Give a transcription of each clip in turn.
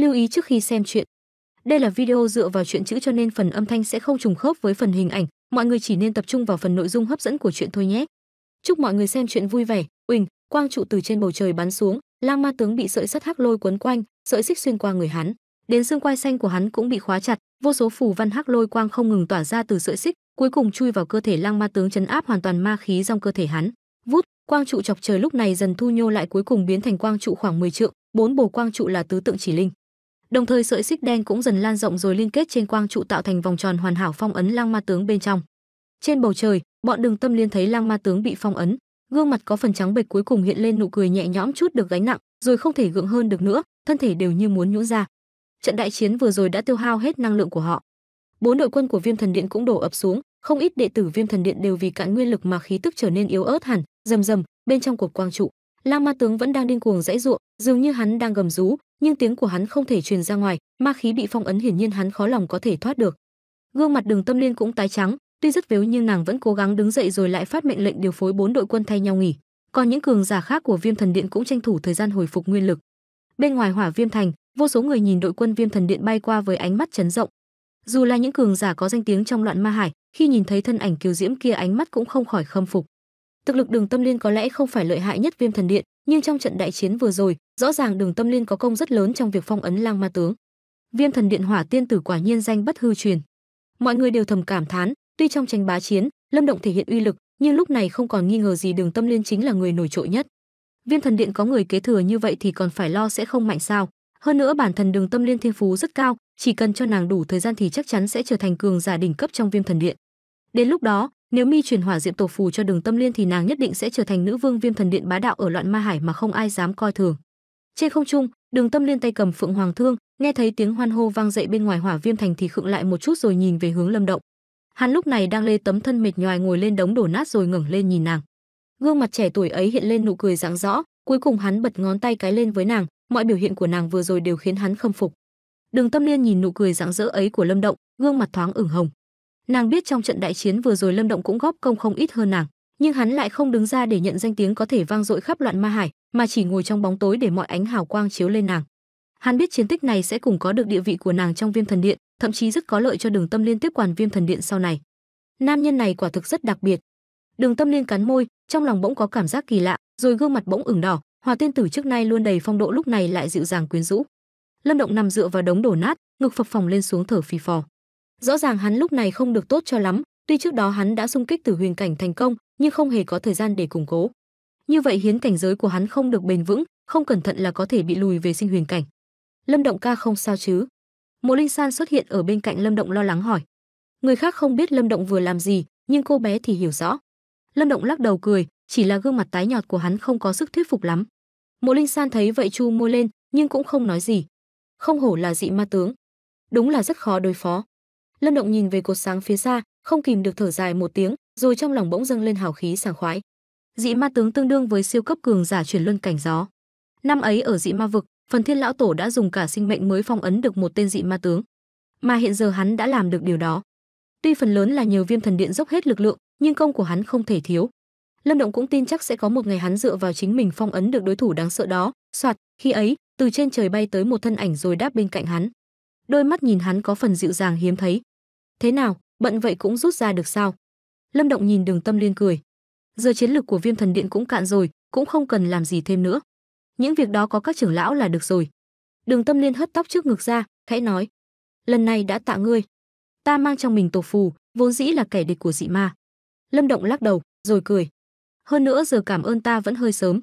Lưu ý trước khi xem chuyện. Đây là video dựa vào chuyện chữ cho nên phần âm thanh sẽ không trùng khớp với phần hình ảnh, mọi người chỉ nên tập trung vào phần nội dung hấp dẫn của chuyện thôi nhé. Chúc mọi người xem chuyện vui vẻ. Uỳnh, quang trụ từ trên bầu trời bắn xuống, Lang Ma tướng bị sợi sắt hắc lôi quấn quanh, sợi xích xuyên qua người hắn, đến xương quai xanh của hắn cũng bị khóa chặt, vô số phù văn hắc lôi quang không ngừng tỏa ra từ sợi xích, cuối cùng chui vào cơ thể Lang Ma tướng chấn áp hoàn toàn ma khí trong cơ thể hắn. Vút, quang trụ chọc trời lúc này dần thu nhô lại cuối cùng biến thành quang trụ khoảng 10 trượng, bốn bồ quang trụ là tứ tượng chỉ linh. Đồng thời sợi xích đen cũng dần lan rộng rồi liên kết trên quang trụ tạo thành vòng tròn hoàn hảo phong ấn lang ma tướng bên trong. Trên bầu trời, bọn Đường Tâm Liên thấy lang ma tướng bị phong ấn, gương mặt có phần trắng bệch cuối cùng hiện lên nụ cười nhẹ nhõm chút được gánh nặng, rồi không thể gượng hơn được nữa, thân thể đều như muốn nhũ ra. Trận đại chiến vừa rồi đã tiêu hao hết năng lượng của họ. Bốn đội quân của Viêm Thần Điện cũng đổ ập xuống, không ít đệ tử Viêm Thần Điện đều vì cạn nguyên lực mà khí tức trở nên yếu ớt hẳn, rầm rầm, bên trong cột quang trụ, Lang Ma tướng vẫn đang điên cuồng dãy ruộng, dường như hắn đang gầm rú, nhưng tiếng của hắn không thể truyền ra ngoài ma khí bị phong ấn hiển nhiên hắn khó lòng có thể thoát được gương mặt đường tâm liên cũng tái trắng tuy rất vếu nhưng nàng vẫn cố gắng đứng dậy rồi lại phát mệnh lệnh điều phối bốn đội quân thay nhau nghỉ còn những cường giả khác của viêm thần điện cũng tranh thủ thời gian hồi phục nguyên lực bên ngoài hỏa viêm thành vô số người nhìn đội quân viêm thần điện bay qua với ánh mắt chấn động dù là những cường giả có danh tiếng trong loạn ma hải khi nhìn thấy thân ảnh kiều diễm kia ánh mắt cũng không khỏi khâm phục thực lực đường tâm liên có lẽ không phải lợi hại nhất viêm thần điện nhưng trong trận đại chiến vừa rồi rõ ràng đường tâm liên có công rất lớn trong việc phong ấn lang ma tướng viêm thần điện hỏa tiên tử quả nhiên danh bất hư truyền mọi người đều thầm cảm thán tuy trong tranh bá chiến lâm động thể hiện uy lực nhưng lúc này không còn nghi ngờ gì đường tâm liên chính là người nổi trội nhất viêm thần điện có người kế thừa như vậy thì còn phải lo sẽ không mạnh sao hơn nữa bản thân đường tâm liên thiên phú rất cao chỉ cần cho nàng đủ thời gian thì chắc chắn sẽ trở thành cường giả đỉnh cấp trong viêm thần điện đến lúc đó nếu mi truyền hỏa diệm tổ phù cho đường tâm liên thì nàng nhất định sẽ trở thành nữ vương viêm thần điện bá đạo ở loạn ma hải mà không ai dám coi thường trên không trung, Đường Tâm Liên tay cầm Phượng Hoàng Thương, nghe thấy tiếng hoan hô vang dậy bên ngoài Hỏa Viêm Thành thì khựng lại một chút rồi nhìn về hướng Lâm Động. Hắn lúc này đang lê tấm thân mệt nhoài ngồi lên đống đổ nát rồi ngẩng lên nhìn nàng. Gương mặt trẻ tuổi ấy hiện lên nụ cười rạng rõ, cuối cùng hắn bật ngón tay cái lên với nàng, mọi biểu hiện của nàng vừa rồi đều khiến hắn khâm phục. Đường Tâm Liên nhìn nụ cười rạng rỡ ấy của Lâm Động, gương mặt thoáng ửng hồng. Nàng biết trong trận đại chiến vừa rồi Lâm Động cũng góp công không ít hơn nàng nhưng hắn lại không đứng ra để nhận danh tiếng có thể vang dội khắp loạn ma hải, mà chỉ ngồi trong bóng tối để mọi ánh hào quang chiếu lên nàng. Hắn biết chiến tích này sẽ cùng có được địa vị của nàng trong Viêm Thần Điện, thậm chí rất có lợi cho Đường Tâm Liên tiếp quản Viêm Thần Điện sau này. Nam nhân này quả thực rất đặc biệt. Đường Tâm Liên cắn môi, trong lòng bỗng có cảm giác kỳ lạ, rồi gương mặt bỗng ửng đỏ, Hòa Tiên tử trước nay luôn đầy phong độ lúc này lại dịu dàng quyến rũ. Lâm Động nằm dựa vào đống đổ nát, ngực phập phồng lên xuống thở phì phò. Rõ ràng hắn lúc này không được tốt cho lắm, Tuy trước đó hắn đã xung kích từ huyền cảnh thành công, nhưng không hề có thời gian để củng cố. Như vậy hiến cảnh giới của hắn không được bền vững, không cẩn thận là có thể bị lùi về sinh huyền cảnh. Lâm Động ca không sao chứ? Mộ Linh San xuất hiện ở bên cạnh Lâm Động lo lắng hỏi. Người khác không biết Lâm Động vừa làm gì, nhưng cô bé thì hiểu rõ. Lâm Động lắc đầu cười, chỉ là gương mặt tái nhọt của hắn không có sức thuyết phục lắm. Mộ Linh San thấy vậy chu môi lên, nhưng cũng không nói gì. Không hổ là dị ma tướng, đúng là rất khó đối phó. Lâm Động nhìn về cột sáng phía xa, không kìm được thở dài một tiếng, rồi trong lòng bỗng dâng lên hào khí sảng khoái. Dị ma tướng tương đương với siêu cấp cường giả chuyển luân cảnh gió. Năm ấy ở dị ma vực, phần thiên lão tổ đã dùng cả sinh mệnh mới phong ấn được một tên dị ma tướng, mà hiện giờ hắn đã làm được điều đó. Tuy phần lớn là nhờ viêm thần điện dốc hết lực lượng, nhưng công của hắn không thể thiếu. Lâm Động cũng tin chắc sẽ có một ngày hắn dựa vào chính mình phong ấn được đối thủ đáng sợ đó. Soạt, khi ấy, từ trên trời bay tới một thân ảnh rồi đáp bên cạnh hắn. Đôi mắt nhìn hắn có phần dịu dàng hiếm thấy. "Thế nào, bận vậy cũng rút ra được sao? Lâm Động nhìn Đường Tâm Liên cười. Giờ chiến lực của Viêm Thần Điện cũng cạn rồi, cũng không cần làm gì thêm nữa. Những việc đó có các trưởng lão là được rồi. Đường Tâm Liên hất tóc trước ngực ra, khẽ nói: "Lần này đã tạ ngươi. Ta mang trong mình tổ phù, vốn dĩ là kẻ địch của dị ma." Lâm Động lắc đầu, rồi cười. "Hơn nữa giờ cảm ơn ta vẫn hơi sớm.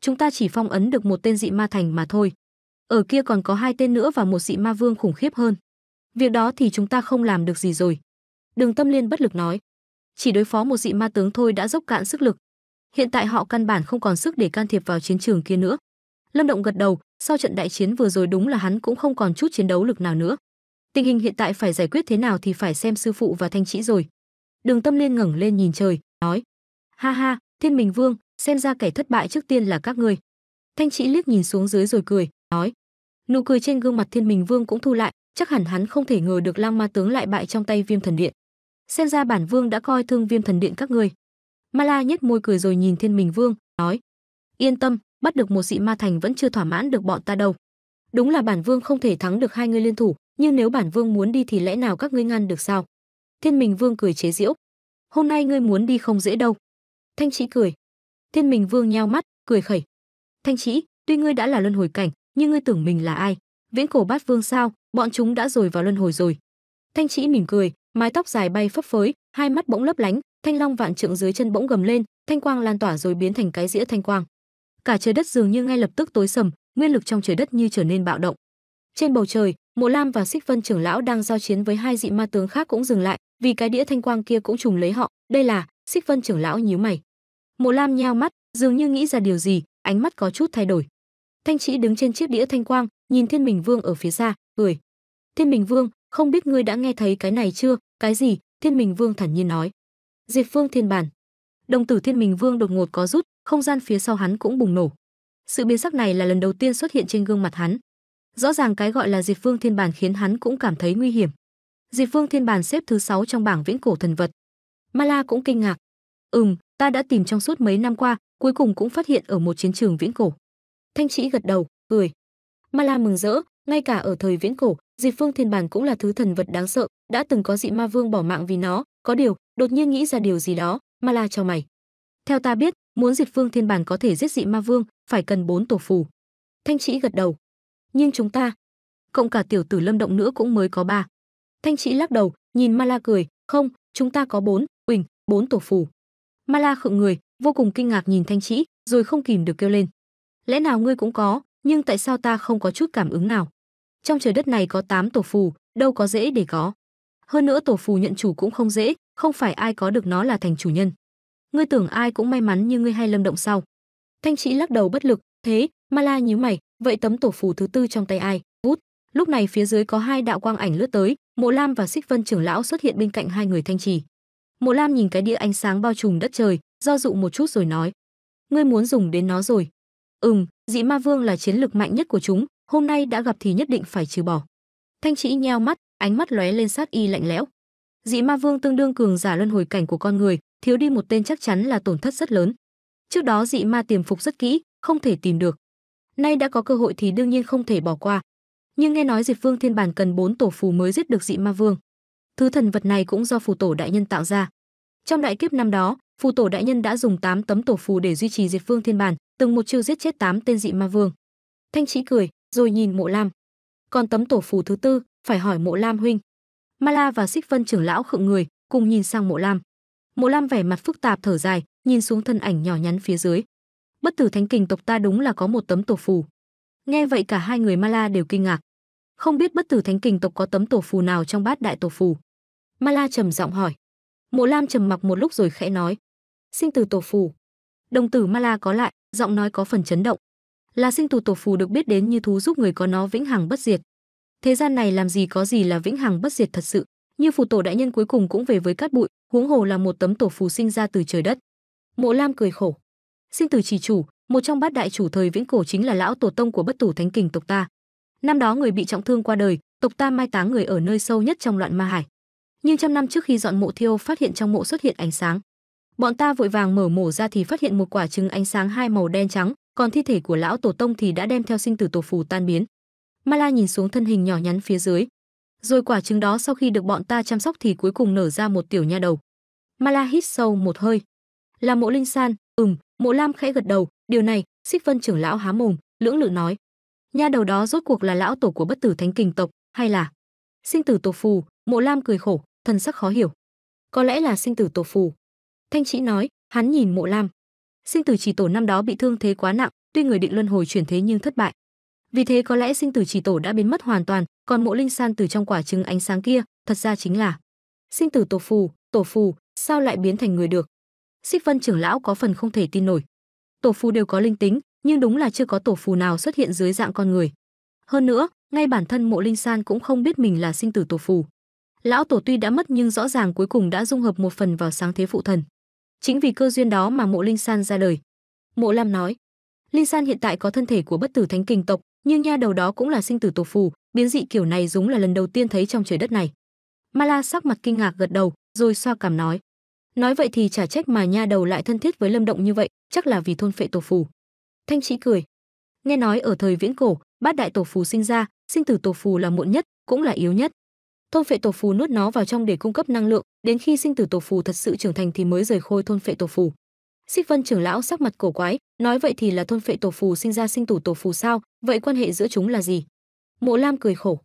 Chúng ta chỉ phong ấn được một tên dị ma thành mà thôi. Ở kia còn có hai tên nữa và một dị ma vương khủng khiếp hơn. Việc đó thì chúng ta không làm được gì rồi." Đường Tâm Liên bất lực nói, chỉ đối phó một dị ma tướng thôi đã dốc cạn sức lực. Hiện tại họ căn bản không còn sức để can thiệp vào chiến trường kia nữa. Lâm Động gật đầu, sau trận đại chiến vừa rồi đúng là hắn cũng không còn chút chiến đấu lực nào nữa. Tình hình hiện tại phải giải quyết thế nào thì phải xem sư phụ và Thanh Chỉ rồi. Đường Tâm Liên ngẩng lên nhìn trời, nói: "Ha ha, Thiên Minh Vương, xem ra kẻ thất bại trước tiên là các ngươi." Thanh Chỉ liếc nhìn xuống dưới rồi cười, nói: Nụ cười trên gương mặt Thiên Minh Vương cũng thu lại, chắc hẳn hắn không thể ngờ được Lang Ma tướng lại bại trong tay Viêm Thần Điện xem ra bản vương đã coi thương viêm thần điện các người. Mala nhếch môi cười rồi nhìn Thiên Minh Vương, nói: "Yên tâm, bắt được một dị ma thành vẫn chưa thỏa mãn được bọn ta đâu. Đúng là bản vương không thể thắng được hai người liên thủ, nhưng nếu bản vương muốn đi thì lẽ nào các ngươi ngăn được sao?" Thiên Minh Vương cười chế giễu: "Hôm nay ngươi muốn đi không dễ đâu." Thanh Chí cười. Thiên Minh Vương nhao mắt, cười khẩy: "Thanh Chí, tuy ngươi đã là luân hồi cảnh, nhưng ngươi tưởng mình là ai? Viễn cổ bát vương sao? Bọn chúng đã rồi vào luân hồi rồi." Thanh Chí mỉm cười, mái tóc dài bay phấp phới hai mắt bỗng lấp lánh thanh long vạn trượng dưới chân bỗng gầm lên thanh quang lan tỏa rồi biến thành cái dĩa thanh quang cả trời đất dường như ngay lập tức tối sầm nguyên lực trong trời đất như trở nên bạo động trên bầu trời mộ lam và xích vân trưởng lão đang giao chiến với hai dị ma tướng khác cũng dừng lại vì cái đĩa thanh quang kia cũng trùng lấy họ đây là xích vân trưởng lão nhíu mày mộ lam nheo mắt dường như nghĩ ra điều gì ánh mắt có chút thay đổi thanh chỉ đứng trên chiếc đĩa thanh quang nhìn thiên bình vương ở phía xa cười thiên bình vương không biết ngươi đã nghe thấy cái này chưa cái gì thiên minh vương thản nhiên nói diệp phương thiên bản đồng tử thiên minh vương đột ngột có rút không gian phía sau hắn cũng bùng nổ sự biến sắc này là lần đầu tiên xuất hiện trên gương mặt hắn rõ ràng cái gọi là diệp phương thiên bản khiến hắn cũng cảm thấy nguy hiểm diệp phương thiên bản xếp thứ sáu trong bảng viễn cổ thần vật mala cũng kinh ngạc ừm ta đã tìm trong suốt mấy năm qua cuối cùng cũng phát hiện ở một chiến trường viễn cổ thanh trĩ gật đầu cười mala mừng rỡ ngay cả ở thời viễn cổ Diệp Phương Thiên Bản cũng là thứ thần vật đáng sợ, đã từng có dị ma vương bỏ mạng vì nó, có điều, đột nhiên nghĩ ra điều gì đó, mà là cho mày. Theo ta biết, muốn Diệp Phương Thiên Bản có thể giết dị ma vương, phải cần bốn tổ phù. Thanh Chỉ gật đầu. Nhưng chúng ta, cộng cả tiểu tử Lâm động nữa cũng mới có ba. Thanh Chỉ lắc đầu, nhìn Mala cười, "Không, chúng ta có bốn, Uỳnh, bốn tổ phù." Mala khựng người, vô cùng kinh ngạc nhìn Thanh Chỉ, rồi không kìm được kêu lên. "Lẽ nào ngươi cũng có, nhưng tại sao ta không có chút cảm ứng nào?" trong trời đất này có 8 tổ phù, đâu có dễ để có. Hơn nữa tổ phù nhận chủ cũng không dễ, không phải ai có được nó là thành chủ nhân. Ngươi tưởng ai cũng may mắn như ngươi hay lâm động sau Thanh Trĩ lắc đầu bất lực, thế, Ma La nhíu mày, vậy tấm tổ phù thứ tư trong tay ai? Vút. Lúc này phía dưới có hai đạo quang ảnh lướt tới, Mộ Lam và Xích Vân trưởng lão xuất hiện bên cạnh hai người Thanh Trì. Mộ Lam nhìn cái đĩa ánh sáng bao trùm đất trời, do dụ một chút rồi nói: "Ngươi muốn dùng đến nó rồi?" "Ừm, Dị Ma Vương là chiến lực mạnh nhất của chúng, hôm nay đã gặp thì nhất định phải trừ bỏ. Thanh Chỉ nheo mắt, ánh mắt lóe lên sát y lạnh lẽo. Dị Ma Vương tương đương cường giả luân hồi cảnh của con người, thiếu đi một tên chắc chắn là tổn thất rất lớn. Trước đó dị ma tiềm phục rất kỹ, không thể tìm được. Nay đã có cơ hội thì đương nhiên không thể bỏ qua. Nhưng nghe nói Diệp Vương Thiên Bản cần bốn tổ phù mới giết được dị ma vương. Thứ thần vật này cũng do phù tổ đại nhân tạo ra. Trong đại kiếp năm đó, phù tổ đại nhân đã dùng 8 tấm tổ phù để duy trì Diệp Vương Thiên Bản, từng một chiêu giết chết 8 tên dị ma vương. Thanh Chỉ cười, rồi nhìn Mộ Lam. Còn tấm tổ phù thứ tư, phải hỏi Mộ Lam huynh. Mala và Xích Vân trưởng lão khựng người, cùng nhìn sang Mộ Lam. Mộ Lam vẻ mặt phức tạp thở dài, nhìn xuống thân ảnh nhỏ nhắn phía dưới. Bất tử thánh kình tộc ta đúng là có một tấm tổ phù. Nghe vậy cả hai người Mala đều kinh ngạc. Không biết bất tử thánh kình tộc có tấm tổ phù nào trong bát đại tổ phù. Mala trầm giọng hỏi. Mộ Lam trầm mặc một lúc rồi khẽ nói: "Sinh từ tổ phù." Đồng tử Mala có lại, giọng nói có phần chấn động là sinh tù tổ phù được biết đến như thú giúp người có nó vĩnh hằng bất diệt. Thế gian này làm gì có gì là vĩnh hằng bất diệt thật sự, như phù tổ đại nhân cuối cùng cũng về với cát bụi, huống hồ là một tấm tổ phù sinh ra từ trời đất. Mộ Lam cười khổ. Sinh từ chỉ chủ, một trong bát đại chủ thời vĩnh cổ chính là lão tổ tông của bất tử thánh kình tộc ta. Năm đó người bị trọng thương qua đời, tộc ta mai táng người ở nơi sâu nhất trong loạn ma hải. Nhưng trăm năm trước khi dọn mộ thiêu phát hiện trong mộ xuất hiện ánh sáng. Bọn ta vội vàng mở mổ ra thì phát hiện một quả trứng ánh sáng hai màu đen trắng, còn thi thể của lão tổ tông thì đã đem theo sinh tử tổ phù tan biến. Ma La nhìn xuống thân hình nhỏ nhắn phía dưới, rồi quả trứng đó sau khi được bọn ta chăm sóc thì cuối cùng nở ra một tiểu nha đầu. Ma La hít sâu một hơi. Là Mộ Linh San, ừm, Mộ Lam khẽ gật đầu, điều này, Xích Vân trưởng lão há mồm, lưỡng lự nói. Nha đầu đó rốt cuộc là lão tổ của bất tử thánh kình tộc, hay là sinh tử tổ phù, Mộ Lam cười khổ, thần sắc khó hiểu. Có lẽ là sinh tử tổ phù. Thanh Chỉ nói, hắn nhìn Mộ Lam sinh tử chỉ tổ năm đó bị thương thế quá nặng, tuy người định luân hồi chuyển thế nhưng thất bại. Vì thế có lẽ sinh tử chỉ tổ đã biến mất hoàn toàn, còn mộ linh san từ trong quả trứng ánh sáng kia, thật ra chính là sinh tử tổ phù, tổ phù, sao lại biến thành người được? Xích Vân trưởng lão có phần không thể tin nổi. Tổ phù đều có linh tính, nhưng đúng là chưa có tổ phù nào xuất hiện dưới dạng con người. Hơn nữa, ngay bản thân Mộ Linh San cũng không biết mình là sinh tử tổ phù. Lão tổ tuy đã mất nhưng rõ ràng cuối cùng đã dung hợp một phần vào sáng thế phụ thần. Chính vì cơ duyên đó mà Mộ Linh San ra đời. Mộ Lam nói, Linh San hiện tại có thân thể của bất tử thánh kình tộc, nhưng nha đầu đó cũng là sinh tử tổ phù, biến dị kiểu này đúng là lần đầu tiên thấy trong trời đất này. Mala sắc mặt kinh ngạc gật đầu, rồi xoa cảm nói, nói vậy thì chả trách mà nha đầu lại thân thiết với Lâm Động như vậy, chắc là vì thôn phệ tổ phù. Thanh Chí cười, nghe nói ở thời viễn cổ, bát đại tổ phù sinh ra, sinh tử tổ phù là muộn nhất, cũng là yếu nhất thôn phệ tổ phù nuốt nó vào trong để cung cấp năng lượng đến khi sinh tử tổ phù thật sự trưởng thành thì mới rời khôi thôn phệ tổ phù xích vân trưởng lão sắc mặt cổ quái nói vậy thì là thôn phệ tổ phù sinh ra sinh tử tổ phù sao vậy quan hệ giữa chúng là gì mộ lam cười khổ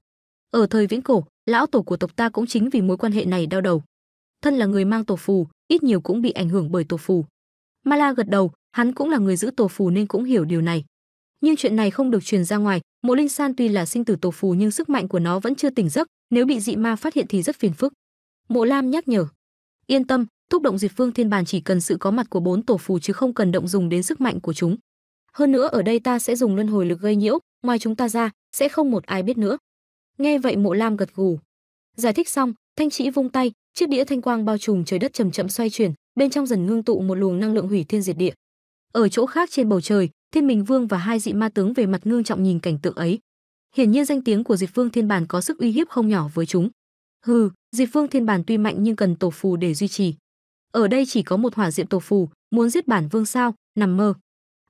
ở thời viễn cổ lão tổ của tộc ta cũng chính vì mối quan hệ này đau đầu thân là người mang tổ phù ít nhiều cũng bị ảnh hưởng bởi tổ phù ma la gật đầu hắn cũng là người giữ tổ phù nên cũng hiểu điều này nhưng chuyện này không được truyền ra ngoài mộ linh san tuy là sinh tử tổ phù nhưng sức mạnh của nó vẫn chưa tỉnh giấc nếu bị dị ma phát hiện thì rất phiền phức mộ lam nhắc nhở yên tâm thúc động diệt phương thiên bàn chỉ cần sự có mặt của bốn tổ phù chứ không cần động dùng đến sức mạnh của chúng hơn nữa ở đây ta sẽ dùng luân hồi lực gây nhiễu ngoài chúng ta ra sẽ không một ai biết nữa nghe vậy mộ lam gật gù giải thích xong thanh trĩ vung tay chiếc đĩa thanh quang bao trùm trời đất chậm chậm xoay chuyển bên trong dần ngưng tụ một luồng năng lượng hủy thiên diệt địa ở chỗ khác trên bầu trời Thiên Minh Vương và hai dị ma tướng về mặt ngương trọng nhìn cảnh tượng ấy. Hiển nhiên danh tiếng của Diệt Vương Thiên Bản có sức uy hiếp không nhỏ với chúng. Hừ, Diệt Vương Thiên Bản tuy mạnh nhưng cần tổ phù để duy trì. Ở đây chỉ có một hỏa diệm tổ phù, muốn giết bản vương sao, nằm mơ.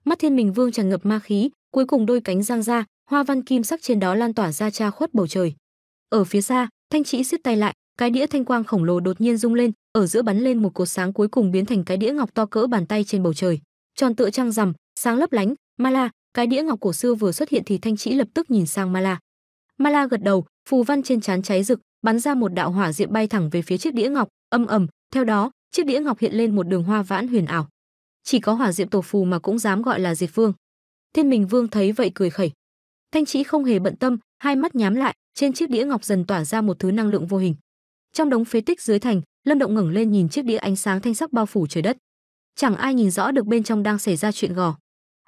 Mắt Thiên Minh Vương tràn ngập ma khí, cuối cùng đôi cánh giang ra, hoa văn kim sắc trên đó lan tỏa ra tra khuất bầu trời. Ở phía xa, Thanh Chỉ siết tay lại, cái đĩa thanh quang khổng lồ đột nhiên rung lên, ở giữa bắn lên một cột sáng cuối cùng biến thành cái đĩa ngọc to cỡ bàn tay trên bầu trời, tròn tựa trăng rằm, sáng lấp lánh mala cái đĩa ngọc cổ xưa vừa xuất hiện thì thanh trĩ lập tức nhìn sang mala mala gật đầu phù văn trên trán cháy rực bắn ra một đạo hỏa diệm bay thẳng về phía chiếc đĩa ngọc âm ầm theo đó chiếc đĩa ngọc hiện lên một đường hoa vãn huyền ảo chỉ có hỏa diệm tổ phù mà cũng dám gọi là diệt vương thiên minh vương thấy vậy cười khẩy thanh trĩ không hề bận tâm hai mắt nhắm lại trên chiếc đĩa ngọc dần tỏa ra một thứ năng lượng vô hình trong đống phế tích dưới thành lâm động ngẩng lên nhìn chiếc đĩa ánh sáng thanh sắc bao phủ trời đất chẳng ai nhìn rõ được bên trong đang xảy ra chuyện gò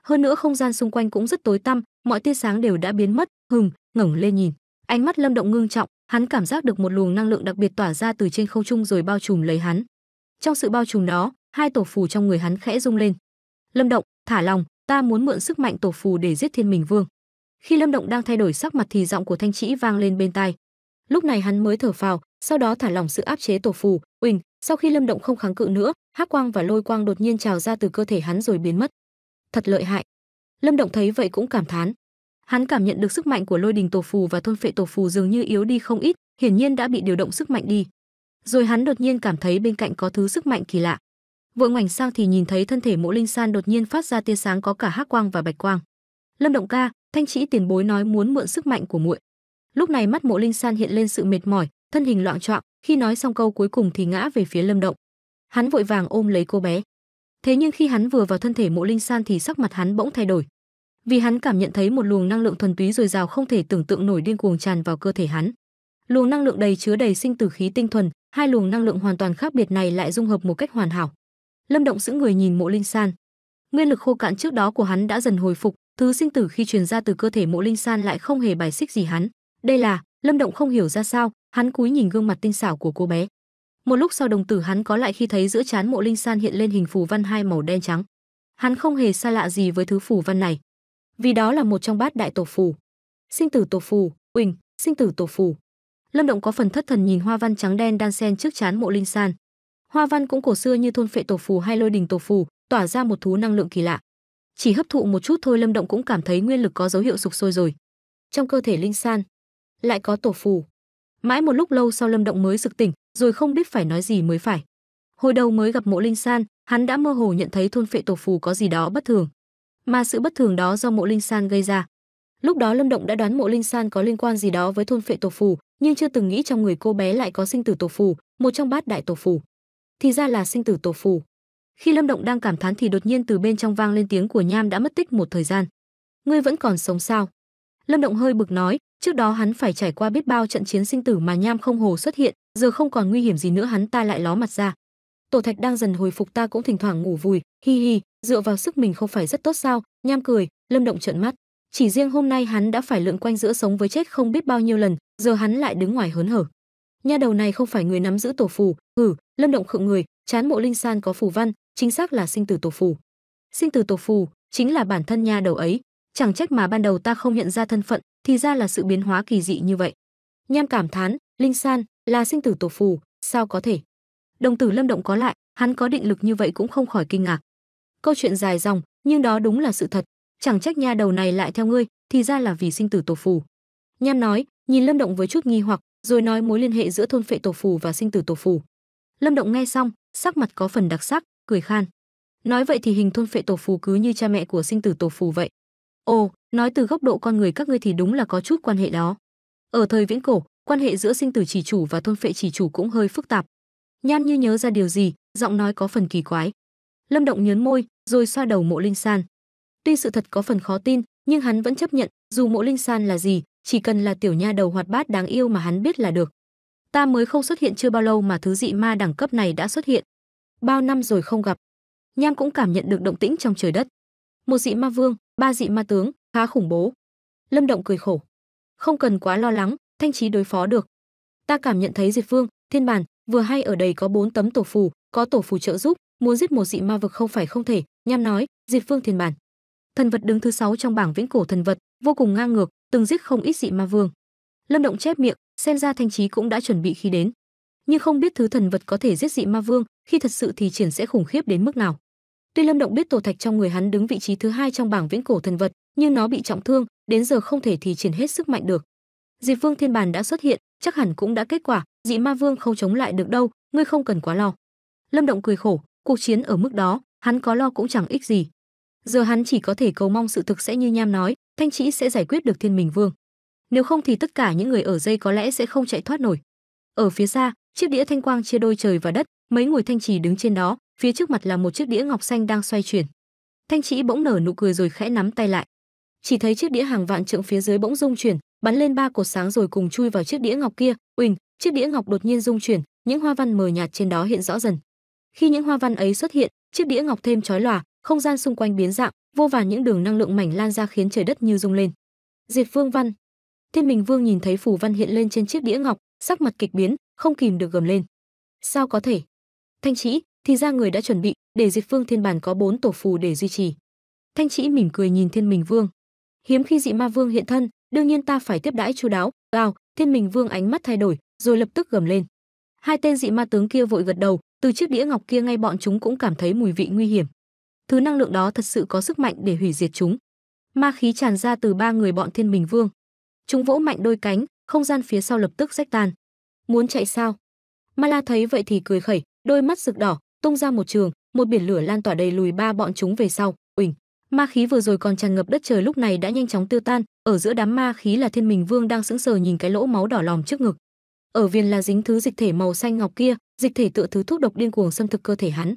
hơn nữa không gian xung quanh cũng rất tối tăm mọi tia sáng đều đã biến mất hừng ngẩng lên nhìn ánh mắt lâm động ngưng trọng hắn cảm giác được một luồng năng lượng đặc biệt tỏa ra từ trên không trung rồi bao trùm lấy hắn trong sự bao trùm đó hai tổ phù trong người hắn khẽ rung lên lâm động thả lòng ta muốn mượn sức mạnh tổ phù để giết thiên mình vương khi lâm động đang thay đổi sắc mặt thì giọng của thanh trĩ vang lên bên tai lúc này hắn mới thở phào sau đó thả lỏng sự áp chế tổ phù uỳnh sau khi lâm động không kháng cự nữa hắc quang và lôi quang đột nhiên trào ra từ cơ thể hắn rồi biến mất thật lợi hại lâm động thấy vậy cũng cảm thán hắn cảm nhận được sức mạnh của lôi đình tổ phù và thôn phệ tổ phù dường như yếu đi không ít hiển nhiên đã bị điều động sức mạnh đi rồi hắn đột nhiên cảm thấy bên cạnh có thứ sức mạnh kỳ lạ vội ngoảnh sang thì nhìn thấy thân thể mộ linh san đột nhiên phát ra tia sáng có cả hắc quang và bạch quang lâm động ca thanh trĩ tiền bối nói muốn mượn sức mạnh của muội lúc này mắt mộ linh san hiện lên sự mệt mỏi thân hình loạn trọng khi nói xong câu cuối cùng thì ngã về phía lâm động hắn vội vàng ôm lấy cô bé thế nhưng khi hắn vừa vào thân thể mộ linh san thì sắc mặt hắn bỗng thay đổi vì hắn cảm nhận thấy một luồng năng lượng thuần túy dồi dào không thể tưởng tượng nổi điên cuồng tràn vào cơ thể hắn luồng năng lượng đầy chứa đầy sinh tử khí tinh thuần hai luồng năng lượng hoàn toàn khác biệt này lại dung hợp một cách hoàn hảo lâm động sững người nhìn mộ linh san nguyên lực khô cạn trước đó của hắn đã dần hồi phục thứ sinh tử khi truyền ra từ cơ thể mộ linh san lại không hề bài xích gì hắn đây là lâm động không hiểu ra sao hắn cúi nhìn gương mặt tinh xảo của cô bé một lúc sau đồng tử hắn có lại khi thấy giữa trán Mộ Linh San hiện lên hình phù văn hai màu đen trắng. Hắn không hề xa lạ gì với thứ phù văn này, vì đó là một trong bát đại tổ phù. Sinh tử tổ phù, Uỳnh, sinh tử tổ phù. Lâm Động có phần thất thần nhìn hoa văn trắng đen đan xen trước trán Mộ Linh San. Hoa văn cũng cổ xưa như thôn phệ tổ phù hay lôi đình tổ phù, tỏa ra một thú năng lượng kỳ lạ. Chỉ hấp thụ một chút thôi Lâm Động cũng cảm thấy nguyên lực có dấu hiệu sụp sôi rồi. Trong cơ thể Linh San lại có tổ phù mãi một lúc lâu sau lâm động mới sực tỉnh rồi không biết phải nói gì mới phải hồi đầu mới gặp mộ linh san hắn đã mơ hồ nhận thấy thôn phệ tổ phù có gì đó bất thường mà sự bất thường đó do mộ linh san gây ra lúc đó lâm động đã đoán mộ linh san có liên quan gì đó với thôn phệ tổ phù nhưng chưa từng nghĩ trong người cô bé lại có sinh tử tổ phù một trong bát đại tổ phù thì ra là sinh tử tổ phù khi lâm động đang cảm thán thì đột nhiên từ bên trong vang lên tiếng của nham đã mất tích một thời gian ngươi vẫn còn sống sao lâm động hơi bực nói Trước đó hắn phải trải qua biết bao trận chiến sinh tử mà Nham Không Hồ xuất hiện, giờ không còn nguy hiểm gì nữa hắn ta lại ló mặt ra. Tổ Thạch đang dần hồi phục ta cũng thỉnh thoảng ngủ vùi, hi hi, dựa vào sức mình không phải rất tốt sao? Nham cười, Lâm Động trợn mắt. Chỉ riêng hôm nay hắn đã phải lượn quanh giữa sống với chết không biết bao nhiêu lần, giờ hắn lại đứng ngoài hớn hở. Nha đầu này không phải người nắm giữ tổ phù, hử, ừ, Lâm Động khựng người, chán mộ linh san có phù văn, chính xác là sinh tử tổ phù. Sinh tử tổ phù chính là bản thân nha đầu ấy, chẳng trách mà ban đầu ta không nhận ra thân phận, thì ra là sự biến hóa kỳ dị như vậy. Nham cảm thán, Linh San là sinh tử tổ phù, sao có thể? Đồng tử Lâm Động có lại, hắn có định lực như vậy cũng không khỏi kinh ngạc. Câu chuyện dài dòng, nhưng đó đúng là sự thật, chẳng trách nha đầu này lại theo ngươi, thì ra là vì sinh tử tổ phù. Nham nói, nhìn Lâm Động với chút nghi hoặc, rồi nói mối liên hệ giữa thôn phệ tổ phù và sinh tử tổ phù. Lâm Động nghe xong, sắc mặt có phần đặc sắc, cười khan. Nói vậy thì hình thôn phệ tổ phù cứ như cha mẹ của sinh tử tổ phù vậy. Ồ, Nói từ góc độ con người các ngươi thì đúng là có chút quan hệ đó. Ở thời viễn cổ, quan hệ giữa sinh tử chỉ chủ và thôn phệ chỉ chủ cũng hơi phức tạp. Nhan như nhớ ra điều gì, giọng nói có phần kỳ quái. Lâm Động nhớn môi, rồi xoa đầu Mộ Linh San. Tuy sự thật có phần khó tin, nhưng hắn vẫn chấp nhận, dù Mộ Linh San là gì, chỉ cần là tiểu nha đầu hoạt bát đáng yêu mà hắn biết là được. Ta mới không xuất hiện chưa bao lâu mà thứ dị ma đẳng cấp này đã xuất hiện. Bao năm rồi không gặp. Nham cũng cảm nhận được động tĩnh trong trời đất. Một dị ma vương, ba dị ma tướng, khá khủng bố. Lâm Động cười khổ, không cần quá lo lắng, thanh trí đối phó được. Ta cảm nhận thấy Diệt Vương, Thiên Bàn vừa hay ở đây có bốn tấm tổ phù, có tổ phù trợ giúp, muốn giết một dị ma vực không phải không thể, nham nói, Diệt Vương Thiên Bàn, Thần vật đứng thứ sáu trong bảng vĩnh cổ thần vật, vô cùng ngang ngược, từng giết không ít dị ma vương. Lâm Động chép miệng, xem ra thanh trí cũng đã chuẩn bị khi đến. Nhưng không biết thứ thần vật có thể giết dị ma vương, khi thật sự thì triển sẽ khủng khiếp đến mức nào. Tuy Lâm Động biết tổ thạch trong người hắn đứng vị trí thứ hai trong bảng viễn cổ thần vật, nhưng nó bị trọng thương, đến giờ không thể thì triển hết sức mạnh được. Diệp Vương Thiên Bàn đã xuất hiện, chắc hẳn cũng đã kết quả, dị ma vương không chống lại được đâu, ngươi không cần quá lo. Lâm Động cười khổ, cuộc chiến ở mức đó, hắn có lo cũng chẳng ích gì. Giờ hắn chỉ có thể cầu mong sự thực sẽ như Nham nói, Thanh Chỉ sẽ giải quyết được Thiên Minh Vương. Nếu không thì tất cả những người ở dây có lẽ sẽ không chạy thoát nổi. Ở phía xa, chiếc đĩa thanh quang chia đôi trời và đất, mấy người thanh trì đứng trên đó, phía trước mặt là một chiếc đĩa ngọc xanh đang xoay chuyển. Thanh Chỉ bỗng nở nụ cười rồi khẽ nắm tay lại chỉ thấy chiếc đĩa hàng vạn trượng phía dưới bỗng rung chuyển bắn lên ba cột sáng rồi cùng chui vào chiếc đĩa ngọc kia uỳnh chiếc đĩa ngọc đột nhiên rung chuyển những hoa văn mờ nhạt trên đó hiện rõ dần khi những hoa văn ấy xuất hiện chiếc đĩa ngọc thêm chói lòa không gian xung quanh biến dạng vô vàn những đường năng lượng mảnh lan ra khiến trời đất như rung lên diệt vương văn thiên bình vương nhìn thấy phù văn hiện lên trên chiếc đĩa ngọc sắc mặt kịch biến không kìm được gầm lên sao có thể thanh trĩ thì ra người đã chuẩn bị để diệt phương thiên bản có bốn tổ phù để duy trì thanh trĩ mỉm cười nhìn thiên bình vương hiếm khi dị ma vương hiện thân đương nhiên ta phải tiếp đãi chú đáo gào thiên mình vương ánh mắt thay đổi rồi lập tức gầm lên hai tên dị ma tướng kia vội gật đầu từ chiếc đĩa ngọc kia ngay bọn chúng cũng cảm thấy mùi vị nguy hiểm thứ năng lượng đó thật sự có sức mạnh để hủy diệt chúng ma khí tràn ra từ ba người bọn thiên bình vương chúng vỗ mạnh đôi cánh không gian phía sau lập tức rách tan muốn chạy sao ma la thấy vậy thì cười khẩy đôi mắt rực đỏ tung ra một trường một biển lửa lan tỏa đầy lùi ba bọn chúng về sau ma khí vừa rồi còn tràn ngập đất trời lúc này đã nhanh chóng tiêu tan ở giữa đám ma khí là thiên mình vương đang sững sờ nhìn cái lỗ máu đỏ lòm trước ngực ở viên là dính thứ dịch thể màu xanh ngọc kia dịch thể tựa thứ thuốc độc điên cuồng xâm thực cơ thể hắn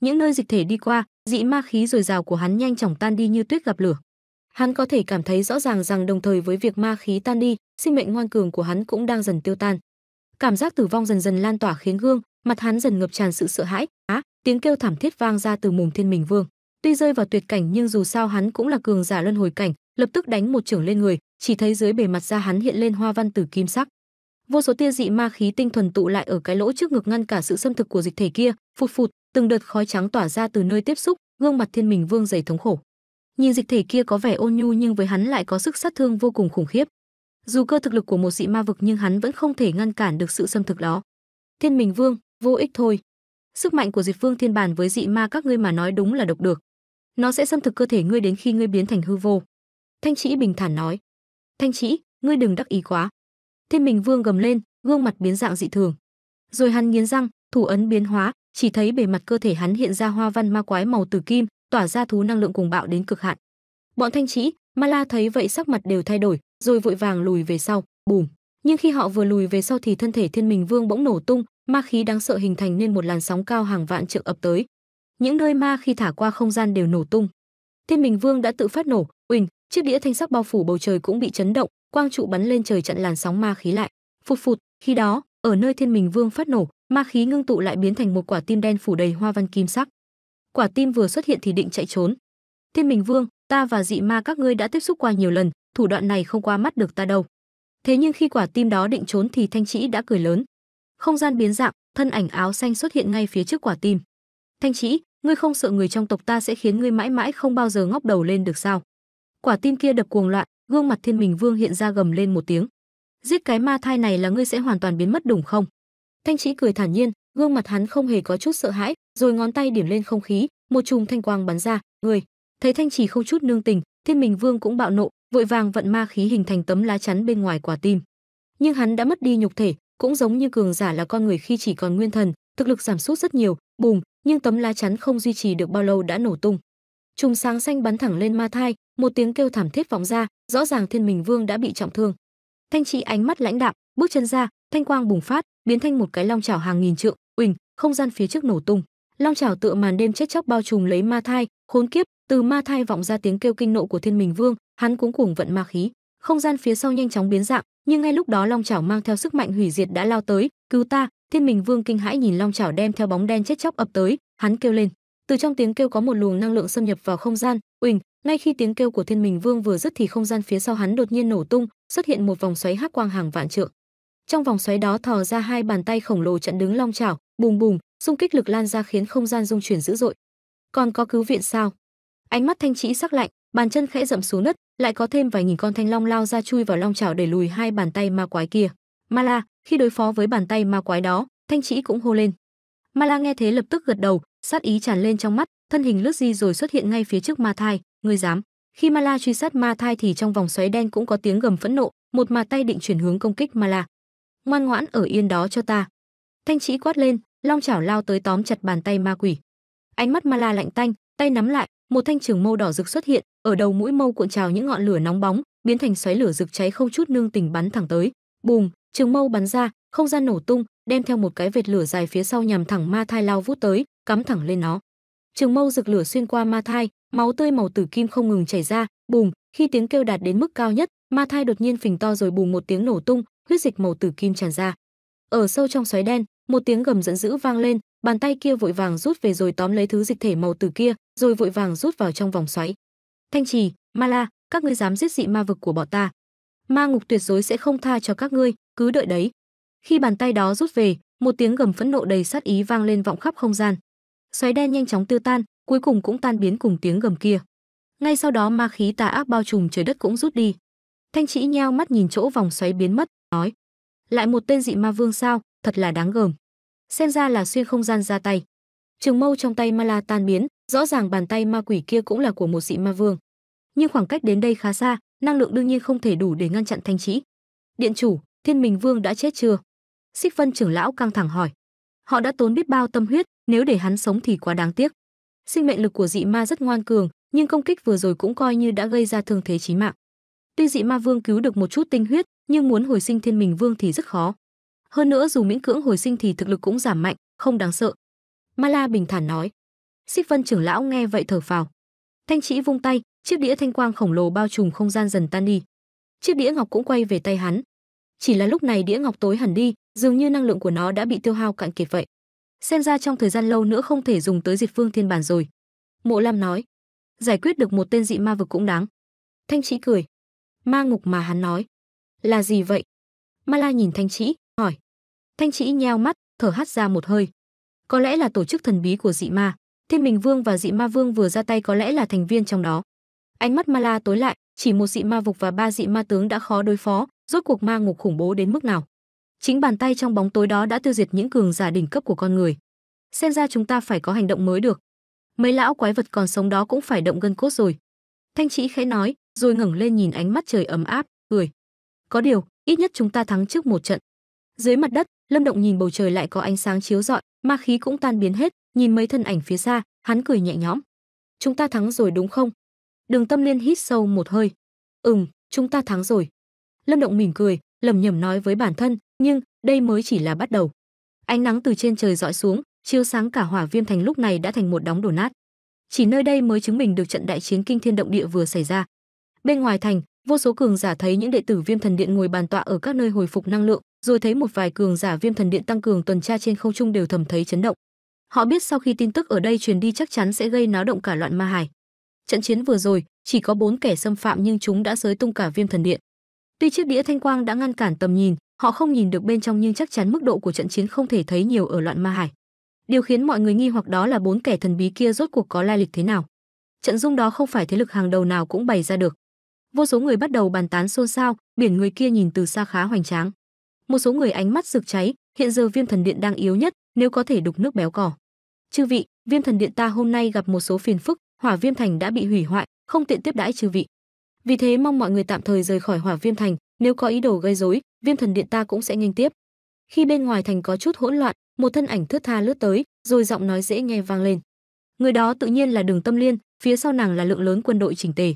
những nơi dịch thể đi qua dị ma khí dồi rào của hắn nhanh chóng tan đi như tuyết gặp lửa hắn có thể cảm thấy rõ ràng rằng đồng thời với việc ma khí tan đi sinh mệnh ngoan cường của hắn cũng đang dần tiêu tan cảm giác tử vong dần dần lan tỏa khiến gương mặt hắn dần ngập tràn sự sợ hãi á tiếng kêu thảm thiết vang ra từ mồm thiên mình vương Tuy rơi vào tuyệt cảnh nhưng dù sao hắn cũng là cường giả luân hồi cảnh, lập tức đánh một chưởng lên người, chỉ thấy dưới bề mặt da hắn hiện lên hoa văn tử kim sắc. Vô số tia dị ma khí tinh thuần tụ lại ở cái lỗ trước ngực ngăn cả sự xâm thực của dịch thể kia, phụt phụt, từng đợt khói trắng tỏa ra từ nơi tiếp xúc, gương mặt Thiên Mình Vương dày thống khổ. Nhìn dịch thể kia có vẻ ôn nhu nhưng với hắn lại có sức sát thương vô cùng khủng khiếp. Dù cơ thực lực của một dị ma vực nhưng hắn vẫn không thể ngăn cản được sự xâm thực đó. Thiên Mình Vương, vô ích thôi. Sức mạnh của Dịch Vương Thiên Bản với dị ma các ngươi mà nói đúng là độc được nó sẽ xâm thực cơ thể ngươi đến khi ngươi biến thành hư vô thanh trĩ bình thản nói thanh trĩ ngươi đừng đắc ý quá thiên bình vương gầm lên gương mặt biến dạng dị thường rồi hắn nghiến răng thủ ấn biến hóa chỉ thấy bề mặt cơ thể hắn hiện ra hoa văn ma quái màu tử kim tỏa ra thú năng lượng cùng bạo đến cực hạn bọn thanh trĩ ma la thấy vậy sắc mặt đều thay đổi rồi vội vàng lùi về sau bùm nhưng khi họ vừa lùi về sau thì thân thể thiên minh vương bỗng nổ tung ma khí đáng sợ hình thành nên một làn sóng cao hàng vạn trượng ập tới những nơi ma khi thả qua không gian đều nổ tung. Thiên bình Vương đã tự phát nổ, uỳnh, chiếc đĩa thanh sắc bao phủ bầu trời cũng bị chấn động, quang trụ bắn lên trời chặn làn sóng ma khí lại. Phụt phụt, khi đó, ở nơi Thiên bình Vương phát nổ, ma khí ngưng tụ lại biến thành một quả tim đen phủ đầy hoa văn kim sắc. Quả tim vừa xuất hiện thì định chạy trốn. Thiên bình Vương, ta và dị ma các ngươi đã tiếp xúc qua nhiều lần, thủ đoạn này không qua mắt được ta đâu. Thế nhưng khi quả tim đó định trốn thì Thanh Trĩ đã cười lớn. Không gian biến dạng, thân ảnh áo xanh xuất hiện ngay phía trước quả tim. Thanh Trĩ, ngươi không sợ người trong tộc ta sẽ khiến ngươi mãi mãi không bao giờ ngóc đầu lên được sao? Quả tim kia đập cuồng loạn, gương mặt Thiên Minh Vương hiện ra gầm lên một tiếng. Giết cái ma thai này là ngươi sẽ hoàn toàn biến mất đúng không? Thanh Chí cười thản nhiên, gương mặt hắn không hề có chút sợ hãi, rồi ngón tay điểm lên không khí, một chùm thanh quang bắn ra, "Ngươi!" Thấy Thanh Chỉ không chút nương tình, Thiên Minh Vương cũng bạo nộ, vội vàng vận ma khí hình thành tấm lá chắn bên ngoài quả tim. Nhưng hắn đã mất đi nhục thể, cũng giống như cường giả là con người khi chỉ còn nguyên thần, thực lực giảm sút rất nhiều, bùng, nhưng tấm lá chắn không duy trì được bao lâu đã nổ tung. Chùm sáng xanh bắn thẳng lên ma thai, một tiếng kêu thảm thiết vọng ra, rõ ràng Thiên Minh Vương đã bị trọng thương. Thanh Trị ánh mắt lãnh đạm, bước chân ra, thanh quang bùng phát, biến thành một cái long chảo hàng nghìn trượng, uỳnh, không gian phía trước nổ tung. Long chảo tựa màn đêm chết chóc bao trùm lấy ma thai, khốn kiếp, từ ma thai vọng ra tiếng kêu kinh nộ của Thiên Minh Vương, hắn cuống cuồng vận ma khí, không gian phía sau nhanh chóng biến dạng, nhưng ngay lúc đó long chảo mang theo sức mạnh hủy diệt đã lao tới, "Cứu ta, Thiên Minh Vương kinh hãi nhìn long chảo đem theo bóng đen chết chóc ập tới, hắn kêu lên. Từ trong tiếng kêu có một luồng năng lượng xâm nhập vào không gian, uỳnh, ngay khi tiếng kêu của Thiên Minh Vương vừa dứt thì không gian phía sau hắn đột nhiên nổ tung, xuất hiện một vòng xoáy hắc quang hàng vạn trượng. Trong vòng xoáy đó thò ra hai bàn tay khổng lồ chặn đứng long chảo, bùm bùm, xung kích lực lan ra khiến không gian rung chuyển dữ dội. Còn có cứu viện sao? Ánh mắt Thanh Trĩ sắc lạnh, bàn chân khẽ dậm xuống đất, lại có thêm vài nghìn con thanh long lao ra chui vào long chảo để lùi hai bàn tay ma quái kia. Ma la, khi đối phó với bàn tay ma quái đó thanh chỉ cũng hô lên ma la nghe thế lập tức gật đầu sát ý tràn lên trong mắt thân hình lướt di rồi xuất hiện ngay phía trước ma thai ngươi dám khi ma la truy sát ma thai thì trong vòng xoáy đen cũng có tiếng gầm phẫn nộ một mà tay định chuyển hướng công kích ma la ngoan ngoãn ở yên đó cho ta thanh chỉ quát lên long chảo lao tới tóm chặt bàn tay ma quỷ ánh mắt ma la lạnh tanh tay nắm lại một thanh trường mâu đỏ rực xuất hiện ở đầu mũi mâu cuộn trào những ngọn lửa nóng bóng biến thành xoáy lửa rực cháy không chút nương tình bắn thẳng tới bùm trường mâu bắn ra không gian nổ tung đem theo một cái vệt lửa dài phía sau nhằm thẳng ma thai lao vút tới cắm thẳng lên nó trường mâu rực lửa xuyên qua ma thai máu tươi màu tử kim không ngừng chảy ra bùm khi tiếng kêu đạt đến mức cao nhất ma thai đột nhiên phình to rồi bùm một tiếng nổ tung huyết dịch màu tử kim tràn ra ở sâu trong xoáy đen một tiếng gầm giận dữ vang lên bàn tay kia vội vàng rút về rồi tóm lấy thứ dịch thể màu tử kia rồi vội vàng rút vào trong vòng xoáy thanh trì ma la các ngươi dám giết dị ma vực của bọn ta ma ngục tuyệt đối sẽ không tha cho các ngươi cứ đợi đấy khi bàn tay đó rút về một tiếng gầm phẫn nộ đầy sát ý vang lên vọng khắp không gian xoáy đen nhanh chóng tiêu tan cuối cùng cũng tan biến cùng tiếng gầm kia ngay sau đó ma khí tà ác bao trùm trời đất cũng rút đi thanh chỉ nheo mắt nhìn chỗ vòng xoáy biến mất nói lại một tên dị ma vương sao thật là đáng gờm xem ra là xuyên không gian ra tay trường mâu trong tay ma la tan biến rõ ràng bàn tay ma quỷ kia cũng là của một dị ma vương nhưng khoảng cách đến đây khá xa năng lượng đương nhiên không thể đủ để ngăn chặn thanh chỉ điện chủ Thiên Minh Vương đã chết chưa? Xích Vân trưởng lão căng thẳng hỏi. Họ đã tốn biết bao tâm huyết, nếu để hắn sống thì quá đáng tiếc. Sinh mệnh lực của dị ma rất ngoan cường, nhưng công kích vừa rồi cũng coi như đã gây ra thương thế chí mạng. Tuy dị ma vương cứu được một chút tinh huyết, nhưng muốn hồi sinh Thiên Minh Vương thì rất khó. Hơn nữa dù miễn cưỡng hồi sinh thì thực lực cũng giảm mạnh, không đáng sợ. Ma La bình thản nói. Xích Vân trưởng lão nghe vậy thở phào. Thanh Chỉ vung tay, chiếc đĩa thanh quang khổng lồ bao trùm không gian dần tan đi. Chiếc đĩa ngọc cũng quay về tay hắn, chỉ là lúc này đĩa ngọc tối hẳn đi dường như năng lượng của nó đã bị tiêu hao cạn kiệt vậy xem ra trong thời gian lâu nữa không thể dùng tới diệt phương thiên bản rồi mộ lam nói giải quyết được một tên dị ma vực cũng đáng thanh trĩ cười ma ngục mà hắn nói là gì vậy ma la nhìn thanh trĩ hỏi thanh trĩ nheo mắt thở hắt ra một hơi có lẽ là tổ chức thần bí của dị ma thiên bình vương và dị ma vương vừa ra tay có lẽ là thành viên trong đó ánh mắt ma la tối lại chỉ một dị ma vực và ba dị ma tướng đã khó đối phó rốt cuộc ma ngục khủng bố đến mức nào chính bàn tay trong bóng tối đó đã tiêu diệt những cường giả đỉnh cấp của con người xem ra chúng ta phải có hành động mới được mấy lão quái vật còn sống đó cũng phải động gân cốt rồi thanh chỉ khẽ nói rồi ngẩng lên nhìn ánh mắt trời ấm áp cười có điều ít nhất chúng ta thắng trước một trận dưới mặt đất lâm động nhìn bầu trời lại có ánh sáng chiếu rọi ma khí cũng tan biến hết nhìn mấy thân ảnh phía xa hắn cười nhẹ nhõm chúng ta thắng rồi đúng không đường tâm liên hít sâu một hơi ừm chúng ta thắng rồi lâm động mỉm cười lầm nhầm nói với bản thân nhưng đây mới chỉ là bắt đầu ánh nắng từ trên trời dọi xuống chiếu sáng cả hỏa viêm thành lúc này đã thành một đống đổ nát chỉ nơi đây mới chứng minh được trận đại chiến kinh thiên động địa vừa xảy ra bên ngoài thành vô số cường giả thấy những đệ tử viêm thần điện ngồi bàn tọa ở các nơi hồi phục năng lượng rồi thấy một vài cường giả viêm thần điện tăng cường tuần tra trên không trung đều thầm thấy chấn động họ biết sau khi tin tức ở đây truyền đi chắc chắn sẽ gây náo động cả loạn ma hải trận chiến vừa rồi chỉ có bốn kẻ xâm phạm nhưng chúng đã giới tung cả viêm thần điện Tuy chiếc đĩa thanh quang đã ngăn cản tầm nhìn, họ không nhìn được bên trong nhưng chắc chắn mức độ của trận chiến không thể thấy nhiều ở loạn ma hải. Điều khiến mọi người nghi hoặc đó là bốn kẻ thần bí kia rốt cuộc có lai lịch thế nào. Trận dung đó không phải thế lực hàng đầu nào cũng bày ra được. Vô số người bắt đầu bàn tán xôn xao, biển người kia nhìn từ xa khá hoành tráng. Một số người ánh mắt rực cháy, hiện giờ Viêm Thần Điện đang yếu nhất, nếu có thể đục nước béo cỏ. Chư vị, Viêm Thần Điện ta hôm nay gặp một số phiền phức, Hỏa Viêm Thành đã bị hủy hoại, không tiện tiếp đãi chư vị. Vì thế mong mọi người tạm thời rời khỏi Hỏa Viêm Thành, nếu có ý đồ gây rối, Viêm Thần Điện ta cũng sẽ nghênh tiếp. Khi bên ngoài thành có chút hỗn loạn, một thân ảnh thướt tha lướt tới, rồi giọng nói dễ nghe vang lên. Người đó tự nhiên là Đường Tâm Liên, phía sau nàng là lượng lớn quân đội chỉnh tề.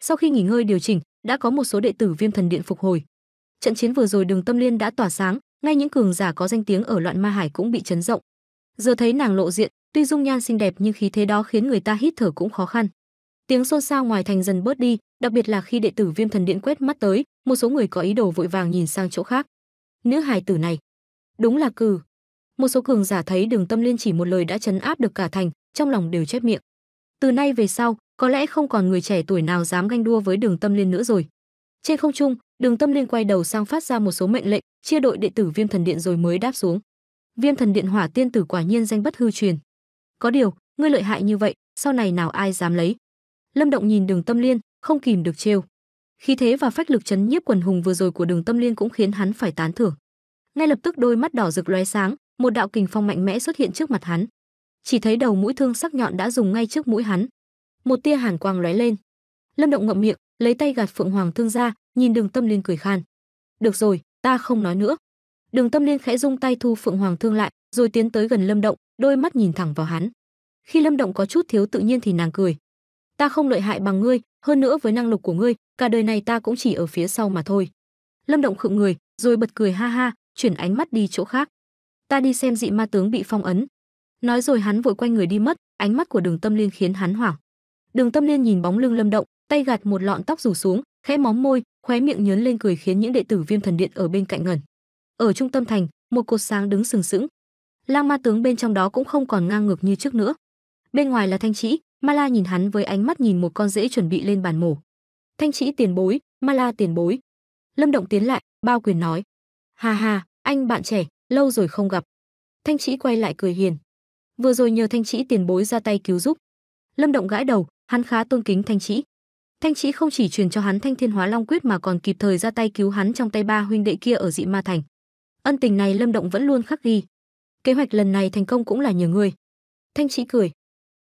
Sau khi nghỉ ngơi điều chỉnh, đã có một số đệ tử Viêm Thần Điện phục hồi. Trận chiến vừa rồi Đường Tâm Liên đã tỏa sáng, ngay những cường giả có danh tiếng ở loạn ma hải cũng bị chấn rộng. Giờ thấy nàng lộ diện, tuy dung nhan xinh đẹp nhưng khí thế đó khiến người ta hít thở cũng khó khăn. Tiếng xôn xao ngoài thành dần bớt đi, đặc biệt là khi đệ tử Viêm Thần Điện quét mắt tới, một số người có ý đồ vội vàng nhìn sang chỗ khác. Nữ hài tử này, đúng là cừ. Một số cường giả thấy Đường Tâm Liên chỉ một lời đã chấn áp được cả thành, trong lòng đều chép miệng. Từ nay về sau, có lẽ không còn người trẻ tuổi nào dám ganh đua với Đường Tâm Liên nữa rồi. Trên không trung, Đường Tâm Liên quay đầu sang phát ra một số mệnh lệnh, chia đội đệ tử Viêm Thần Điện rồi mới đáp xuống. Viêm Thần Điện Hỏa Tiên tử quả nhiên danh bất hư truyền. Có điều, ngươi lợi hại như vậy, sau này nào ai dám lấy? Lâm Động nhìn Đường Tâm Liên, không kìm được trêu. Khí thế và phách lực chấn nhiếp quần hùng vừa rồi của Đường Tâm Liên cũng khiến hắn phải tán thưởng. Ngay lập tức đôi mắt đỏ rực lóe sáng, một đạo kình phong mạnh mẽ xuất hiện trước mặt hắn. Chỉ thấy đầu mũi thương sắc nhọn đã dùng ngay trước mũi hắn. Một tia hàn quang lóe lên. Lâm Động ngậm miệng, lấy tay gạt Phượng Hoàng thương ra, nhìn Đường Tâm Liên cười khan. "Được rồi, ta không nói nữa." Đường Tâm Liên khẽ rung tay thu Phượng Hoàng thương lại, rồi tiến tới gần Lâm Động, đôi mắt nhìn thẳng vào hắn. Khi Lâm Động có chút thiếu tự nhiên thì nàng cười, "Ta không lợi hại bằng ngươi, hơn nữa với năng lực của ngươi cả đời này ta cũng chỉ ở phía sau mà thôi lâm động khựng người rồi bật cười ha ha chuyển ánh mắt đi chỗ khác ta đi xem dị ma tướng bị phong ấn nói rồi hắn vội quay người đi mất ánh mắt của đường tâm liên khiến hắn hoảng đường tâm liên nhìn bóng lưng lâm động tay gạt một lọn tóc rủ xuống khẽ móm môi khóe miệng nhớn lên cười khiến những đệ tử viêm thần điện ở bên cạnh ngẩn ở trung tâm thành một cột sáng đứng sừng sững lang ma tướng bên trong đó cũng không còn ngang ngược như trước nữa bên ngoài là thanh trĩ Mala nhìn hắn với ánh mắt nhìn một con rễ chuẩn bị lên bàn mổ. Thanh Chỉ tiền bối, Mala tiền bối. Lâm Động tiến lại, bao quyền nói: "Ha ha, anh bạn trẻ, lâu rồi không gặp." Thanh Chỉ quay lại cười hiền. Vừa rồi nhờ Thanh Chỉ tiền bối ra tay cứu giúp. Lâm Động gãi đầu, hắn khá tôn kính Thanh Chỉ. Thanh Chỉ không chỉ truyền cho hắn Thanh Thiên Hóa Long Quyết mà còn kịp thời ra tay cứu hắn trong tay ba huynh đệ kia ở Dị Ma Thành. Ân tình này Lâm Động vẫn luôn khắc ghi. Kế hoạch lần này thành công cũng là nhờ ngươi. Thanh Chỉ cười,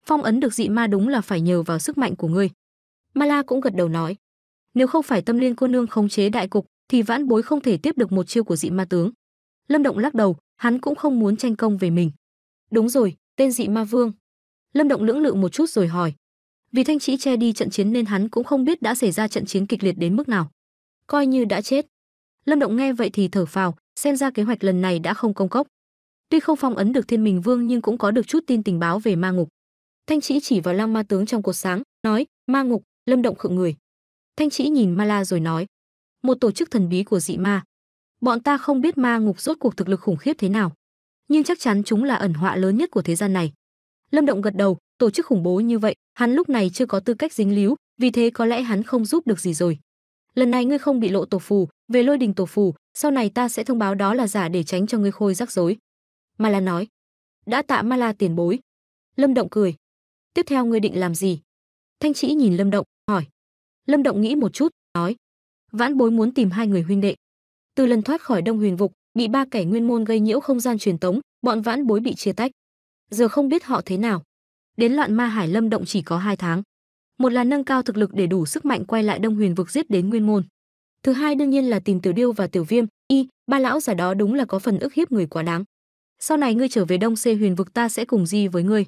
phong ấn được dị ma đúng là phải nhờ vào sức mạnh của ngươi Ma La cũng gật đầu nói nếu không phải tâm liên cô nương khống chế đại cục thì vãn bối không thể tiếp được một chiêu của dị ma tướng lâm động lắc đầu hắn cũng không muốn tranh công về mình đúng rồi tên dị ma vương lâm động lưỡng lự một chút rồi hỏi vì thanh trĩ che đi trận chiến nên hắn cũng không biết đã xảy ra trận chiến kịch liệt đến mức nào coi như đã chết lâm động nghe vậy thì thở phào xem ra kế hoạch lần này đã không công cốc tuy không phong ấn được thiên mình vương nhưng cũng có được chút tin tình báo về ma ngục Thanh Chỉ chỉ vào Lăng Ma tướng trong cột sáng, nói: "Ma ngục, Lâm động khựng người." Thanh Chỉ nhìn Ma La rồi nói: "Một tổ chức thần bí của dị ma. Bọn ta không biết ma ngục rốt cuộc thực lực khủng khiếp thế nào, nhưng chắc chắn chúng là ẩn họa lớn nhất của thế gian này." Lâm Động gật đầu, tổ chức khủng bố như vậy, hắn lúc này chưa có tư cách dính líu, vì thế có lẽ hắn không giúp được gì rồi. Lần này ngươi không bị lộ tổ phù, về lôi đình tổ phù, sau này ta sẽ thông báo đó là giả để tránh cho ngươi khôi rắc rối." Ma La nói. "Đã tạ Ma La tiền bối." Lâm Động cười, tiếp theo ngươi định làm gì thanh chỉ nhìn lâm động hỏi lâm động nghĩ một chút nói vãn bối muốn tìm hai người huynh đệ từ lần thoát khỏi đông huyền vực bị ba kẻ nguyên môn gây nhiễu không gian truyền tống bọn vãn bối bị chia tách giờ không biết họ thế nào đến loạn ma hải lâm động chỉ có hai tháng một là nâng cao thực lực để đủ sức mạnh quay lại đông huyền vực giết đến nguyên môn thứ hai đương nhiên là tìm tiểu điêu và tiểu viêm y ba lão già đó đúng là có phần ức hiếp người quá đáng sau này ngươi trở về đông xê huyền vực ta sẽ cùng di với ngươi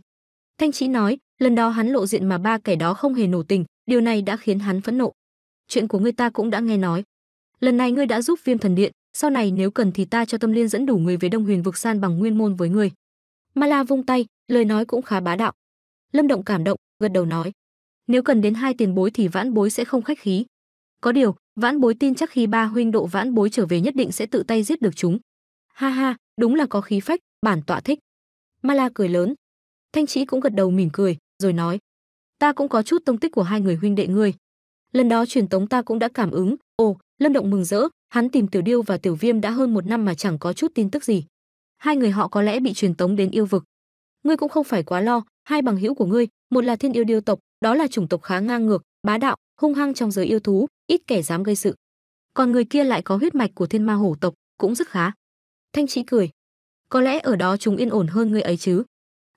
thanh chỉ nói Lần đó hắn lộ diện mà ba kẻ đó không hề nổ tình, điều này đã khiến hắn phẫn nộ. Chuyện của ngươi ta cũng đã nghe nói. Lần này ngươi đã giúp Viêm Thần Điện, sau này nếu cần thì ta cho Tâm Liên dẫn đủ người về Đông Huyền vực san bằng nguyên môn với ngươi. Ma La vung tay, lời nói cũng khá bá đạo. Lâm Động cảm động, gật đầu nói: "Nếu cần đến hai tiền bối thì vãn bối sẽ không khách khí. Có điều, vãn bối tin chắc khi ba huynh độ vãn bối trở về nhất định sẽ tự tay giết được chúng." Ha ha, đúng là có khí phách, bản tọa thích. Ma La cười lớn. Thanh Chí cũng gật đầu mỉm cười, rồi nói: "Ta cũng có chút tông tích của hai người huynh đệ ngươi. Lần đó truyền tống ta cũng đã cảm ứng." Ồ, Lâm Động mừng rỡ, hắn tìm Tiểu Điêu và Tiểu Viêm đã hơn một năm mà chẳng có chút tin tức gì. Hai người họ có lẽ bị truyền tống đến yêu vực. Ngươi cũng không phải quá lo, hai bằng hữu của ngươi, một là Thiên Yêu Điêu tộc, đó là chủng tộc khá ngang ngược, bá đạo, hung hăng trong giới yêu thú, ít kẻ dám gây sự. Còn người kia lại có huyết mạch của Thiên Ma Hổ tộc, cũng rất khá. Thanh Chí cười, có lẽ ở đó chúng yên ổn hơn ngươi ấy chứ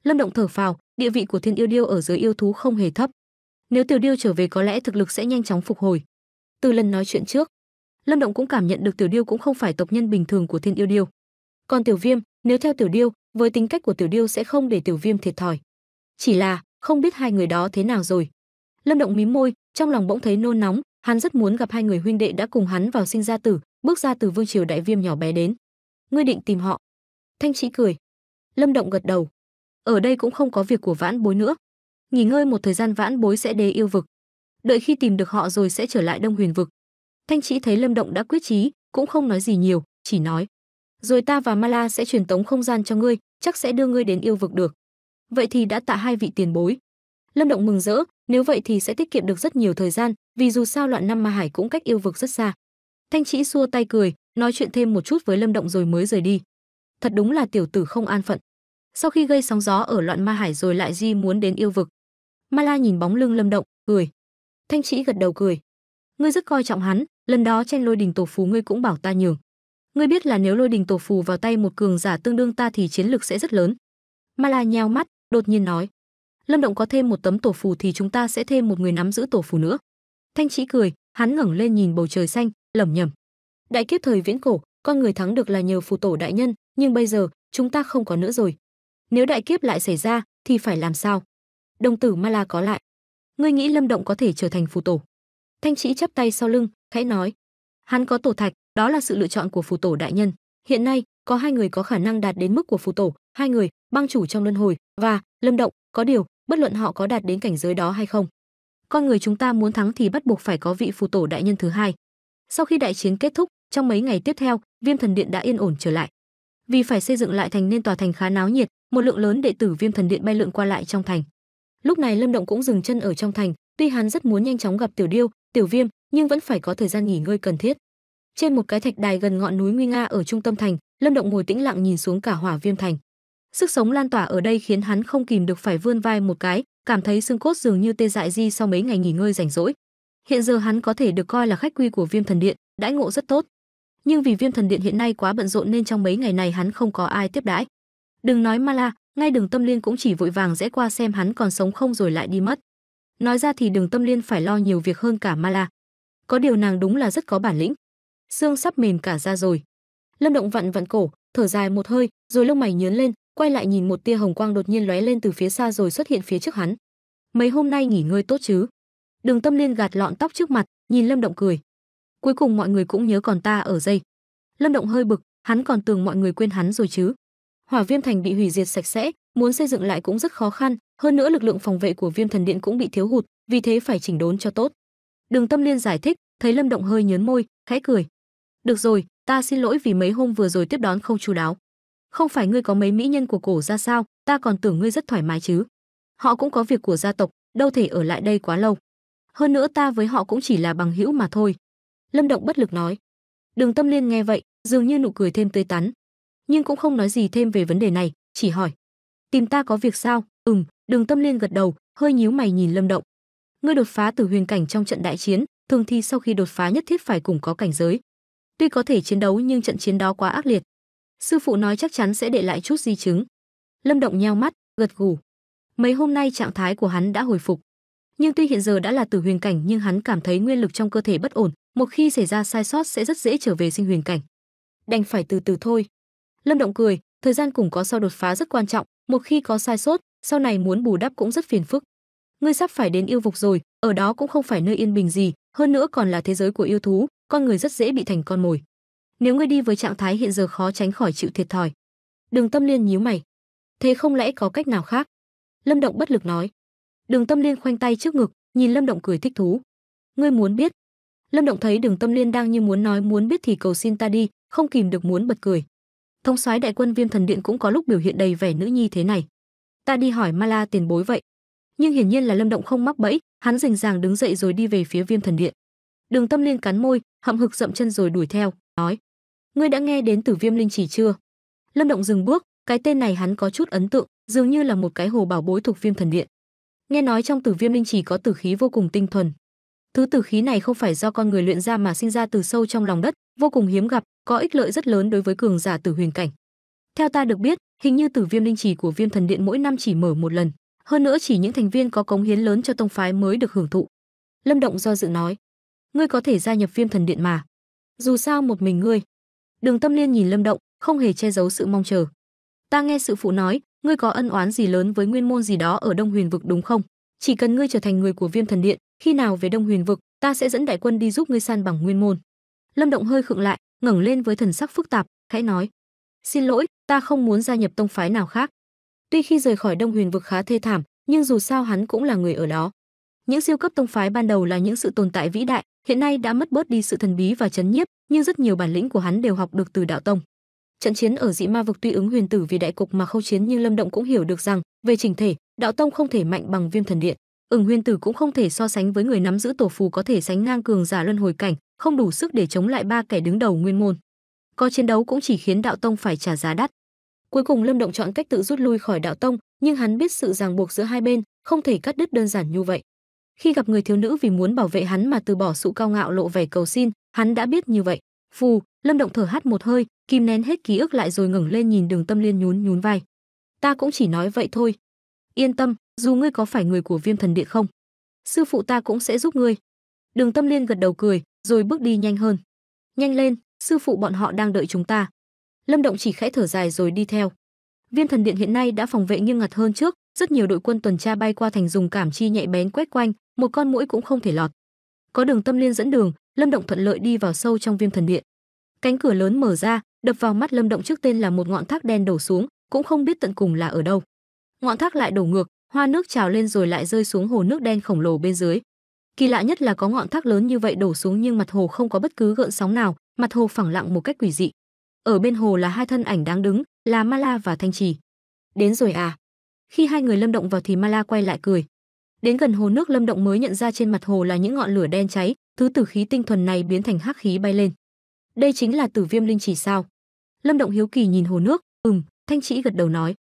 lâm động thở phào địa vị của thiên yêu điêu ở dưới yêu thú không hề thấp nếu tiểu điêu trở về có lẽ thực lực sẽ nhanh chóng phục hồi từ lần nói chuyện trước lâm động cũng cảm nhận được tiểu điêu cũng không phải tộc nhân bình thường của thiên yêu điêu còn tiểu viêm nếu theo tiểu điêu với tính cách của tiểu điêu sẽ không để tiểu viêm thiệt thòi chỉ là không biết hai người đó thế nào rồi lâm động mím môi trong lòng bỗng thấy nôn nóng hắn rất muốn gặp hai người huynh đệ đã cùng hắn vào sinh ra tử bước ra từ vương triều đại viêm nhỏ bé đến ngươi định tìm họ thanh trí cười lâm động gật đầu ở đây cũng không có việc của vãn bối nữa nghỉ ngơi một thời gian vãn bối sẽ đế yêu vực đợi khi tìm được họ rồi sẽ trở lại đông huyền vực thanh chỉ thấy lâm động đã quyết chí cũng không nói gì nhiều chỉ nói rồi ta và mala sẽ truyền tống không gian cho ngươi chắc sẽ đưa ngươi đến yêu vực được vậy thì đã tạ hai vị tiền bối lâm động mừng rỡ nếu vậy thì sẽ tiết kiệm được rất nhiều thời gian vì dù sao loạn năm ma hải cũng cách yêu vực rất xa thanh chỉ xua tay cười nói chuyện thêm một chút với lâm động rồi mới rời đi thật đúng là tiểu tử không an phận sau khi gây sóng gió ở loạn ma hải rồi lại di muốn đến yêu vực. Ma La nhìn bóng lưng Lâm Động, cười. Thanh Chỉ gật đầu cười. Ngươi rất coi trọng hắn, lần đó trên lôi đình tổ phù ngươi cũng bảo ta nhường. Ngươi biết là nếu lôi đình tổ phù vào tay một cường giả tương đương ta thì chiến lực sẽ rất lớn. Ma La nheo mắt, đột nhiên nói. Lâm Động có thêm một tấm tổ phù thì chúng ta sẽ thêm một người nắm giữ tổ phù nữa. Thanh Chỉ cười, hắn ngẩng lên nhìn bầu trời xanh, lẩm nhẩm. Đại kiếp thời viễn cổ, con người thắng được là nhờ phù tổ đại nhân, nhưng bây giờ, chúng ta không có nữa rồi nếu đại kiếp lại xảy ra thì phải làm sao đồng tử ma la có lại ngươi nghĩ lâm động có thể trở thành phù tổ thanh trĩ chắp tay sau lưng khẽ nói hắn có tổ thạch đó là sự lựa chọn của phù tổ đại nhân hiện nay có hai người có khả năng đạt đến mức của phù tổ hai người băng chủ trong luân hồi và lâm động có điều bất luận họ có đạt đến cảnh giới đó hay không con người chúng ta muốn thắng thì bắt buộc phải có vị phù tổ đại nhân thứ hai sau khi đại chiến kết thúc trong mấy ngày tiếp theo viêm thần điện đã yên ổn trở lại vì phải xây dựng lại thành nên tòa thành khá náo nhiệt một lượng lớn đệ tử Viêm Thần Điện bay lượn qua lại trong thành. Lúc này Lâm Động cũng dừng chân ở trong thành, tuy hắn rất muốn nhanh chóng gặp Tiểu Điêu, Tiểu Viêm, nhưng vẫn phải có thời gian nghỉ ngơi cần thiết. Trên một cái thạch đài gần ngọn núi nguy nga ở trung tâm thành, Lâm Động ngồi tĩnh lặng nhìn xuống cả Hỏa Viêm thành. Sức sống lan tỏa ở đây khiến hắn không kìm được phải vươn vai một cái, cảm thấy xương cốt dường như tê dại di sau mấy ngày nghỉ ngơi rảnh rỗi. Hiện giờ hắn có thể được coi là khách quy của Viêm Thần Điện, đãi ngộ rất tốt. Nhưng vì Viêm Thần Điện hiện nay quá bận rộn nên trong mấy ngày này hắn không có ai tiếp đãi. Đừng nói Mala, ngay Đường Tâm Liên cũng chỉ vội vàng rẽ qua xem hắn còn sống không rồi lại đi mất. Nói ra thì Đường Tâm Liên phải lo nhiều việc hơn cả Mala. Có điều nàng đúng là rất có bản lĩnh. Xương sắp mềm cả ra rồi. Lâm Động vặn vặn cổ, thở dài một hơi, rồi lông mày nhướng lên, quay lại nhìn một tia hồng quang đột nhiên lóe lên từ phía xa rồi xuất hiện phía trước hắn. Mấy hôm nay nghỉ ngơi tốt chứ? Đường Tâm Liên gạt lọn tóc trước mặt, nhìn Lâm Động cười. Cuối cùng mọi người cũng nhớ còn ta ở dây. Lâm Động hơi bực, hắn còn tưởng mọi người quên hắn rồi chứ hỏa viêm thành bị hủy diệt sạch sẽ muốn xây dựng lại cũng rất khó khăn hơn nữa lực lượng phòng vệ của viêm thần điện cũng bị thiếu hụt vì thế phải chỉnh đốn cho tốt đường tâm liên giải thích thấy lâm động hơi nhớn môi khẽ cười được rồi ta xin lỗi vì mấy hôm vừa rồi tiếp đón không chú đáo không phải ngươi có mấy mỹ nhân của cổ ra sao ta còn tưởng ngươi rất thoải mái chứ họ cũng có việc của gia tộc đâu thể ở lại đây quá lâu hơn nữa ta với họ cũng chỉ là bằng hữu mà thôi lâm động bất lực nói đường tâm liên nghe vậy dường như nụ cười thêm tươi tắn nhưng cũng không nói gì thêm về vấn đề này, chỉ hỏi: "Tìm ta có việc sao?" Ừm, Đường Tâm Liên gật đầu, hơi nhíu mày nhìn Lâm Động. Ngươi đột phá từ huyền cảnh trong trận đại chiến, thường thì sau khi đột phá nhất thiết phải cùng có cảnh giới. Tuy có thể chiến đấu nhưng trận chiến đó quá ác liệt. Sư phụ nói chắc chắn sẽ để lại chút di chứng. Lâm Động nheo mắt, gật gù. Mấy hôm nay trạng thái của hắn đã hồi phục, nhưng tuy hiện giờ đã là từ huyền cảnh nhưng hắn cảm thấy nguyên lực trong cơ thể bất ổn, một khi xảy ra sai sót sẽ rất dễ trở về sinh huyền cảnh. Đành phải từ từ thôi lâm động cười thời gian cùng có sau đột phá rất quan trọng một khi có sai sót sau này muốn bù đắp cũng rất phiền phức ngươi sắp phải đến yêu vực rồi ở đó cũng không phải nơi yên bình gì hơn nữa còn là thế giới của yêu thú con người rất dễ bị thành con mồi nếu ngươi đi với trạng thái hiện giờ khó tránh khỏi chịu thiệt thòi đường tâm liên nhíu mày thế không lẽ có cách nào khác lâm động bất lực nói đường tâm liên khoanh tay trước ngực nhìn lâm động cười thích thú ngươi muốn biết lâm động thấy đường tâm liên đang như muốn nói muốn biết thì cầu xin ta đi không kìm được muốn bật cười Thông soái đại quân Viêm Thần Điện cũng có lúc biểu hiện đầy vẻ nữ nhi thế này. Ta đi hỏi ma la tiền bối vậy. Nhưng hiển nhiên là Lâm Động không mắc bẫy, hắn rình ràng đứng dậy rồi đi về phía Viêm Thần Điện. Đường Tâm Liên cắn môi, hậm hực dậm chân rồi đuổi theo, nói: "Ngươi đã nghe đến Tử Viêm Linh chỉ chưa?" Lâm Động dừng bước, cái tên này hắn có chút ấn tượng, dường như là một cái hồ bảo bối thuộc Viêm Thần Điện. Nghe nói trong Tử Viêm Linh chỉ có tử khí vô cùng tinh thuần. Thứ tử khí này không phải do con người luyện ra mà sinh ra từ sâu trong lòng đất, vô cùng hiếm gặp, có ích lợi rất lớn đối với cường giả tử huyền cảnh. Theo ta được biết, hình như tử viêm linh trì của Viêm Thần Điện mỗi năm chỉ mở một lần, hơn nữa chỉ những thành viên có cống hiến lớn cho tông phái mới được hưởng thụ. Lâm Động do dự nói: "Ngươi có thể gia nhập Viêm Thần Điện mà. Dù sao một mình ngươi." Đường Tâm Liên nhìn Lâm Động, không hề che giấu sự mong chờ. "Ta nghe sự phụ nói, ngươi có ân oán gì lớn với nguyên môn gì đó ở Đông Huyền vực đúng không? Chỉ cần ngươi trở thành người của Viêm Thần Điện, khi nào về Đông Huyền vực, ta sẽ dẫn đại quân đi giúp ngươi san bằng nguyên môn." lâm động hơi khựng lại ngẩng lên với thần sắc phức tạp khẽ nói xin lỗi ta không muốn gia nhập tông phái nào khác tuy khi rời khỏi đông huyền vực khá thê thảm nhưng dù sao hắn cũng là người ở đó những siêu cấp tông phái ban đầu là những sự tồn tại vĩ đại hiện nay đã mất bớt đi sự thần bí và chấn nhiếp nhưng rất nhiều bản lĩnh của hắn đều học được từ đạo tông trận chiến ở dị ma vực tuy ứng huyền tử vì đại cục mà khâu chiến nhưng lâm động cũng hiểu được rằng về trình thể đạo tông không thể mạnh bằng viêm thần điện Ứng huyền tử cũng không thể so sánh với người nắm giữ tổ phù có thể sánh ngang cường giả luân hồi cảnh không đủ sức để chống lại ba kẻ đứng đầu nguyên môn. Có chiến đấu cũng chỉ khiến đạo tông phải trả giá đắt. Cuối cùng Lâm Động chọn cách tự rút lui khỏi đạo tông, nhưng hắn biết sự ràng buộc giữa hai bên không thể cắt đứt đơn giản như vậy. Khi gặp người thiếu nữ vì muốn bảo vệ hắn mà từ bỏ sự cao ngạo lộ vẻ cầu xin, hắn đã biết như vậy. Phù, Lâm Động thở hắt một hơi, kìm nén hết ký ức lại rồi ngẩng lên nhìn Đường Tâm Liên nhún nhún vai. Ta cũng chỉ nói vậy thôi. Yên tâm, dù ngươi có phải người của Viêm Thần địa không, sư phụ ta cũng sẽ giúp ngươi. Đường Tâm Liên gật đầu cười, rồi bước đi nhanh hơn. Nhanh lên, sư phụ bọn họ đang đợi chúng ta. Lâm Động chỉ khẽ thở dài rồi đi theo. Viên thần điện hiện nay đã phòng vệ nghiêm ngặt hơn trước, rất nhiều đội quân tuần tra bay qua thành dùng cảm chi nhạy bén quét quanh, một con mũi cũng không thể lọt. Có đường tâm liên dẫn đường, Lâm Động thuận lợi đi vào sâu trong viêm thần điện. Cánh cửa lớn mở ra, đập vào mắt Lâm Động trước tên là một ngọn thác đen đổ xuống, cũng không biết tận cùng là ở đâu. Ngọn thác lại đổ ngược, hoa nước trào lên rồi lại rơi xuống hồ nước đen khổng lồ bên dưới. Kỳ lạ nhất là có ngọn thác lớn như vậy đổ xuống nhưng mặt hồ không có bất cứ gợn sóng nào, mặt hồ phẳng lặng một cách quỷ dị. Ở bên hồ là hai thân ảnh đang đứng, là Mala và Thanh Trì. Đến rồi à? Khi hai người lâm động vào thì Mala quay lại cười. Đến gần hồ nước lâm động mới nhận ra trên mặt hồ là những ngọn lửa đen cháy, thứ tử khí tinh thuần này biến thành hắc khí bay lên. Đây chính là tử viêm linh chỉ sao? Lâm Động hiếu kỳ nhìn hồ nước, ừm, Thanh Chỉ gật đầu nói.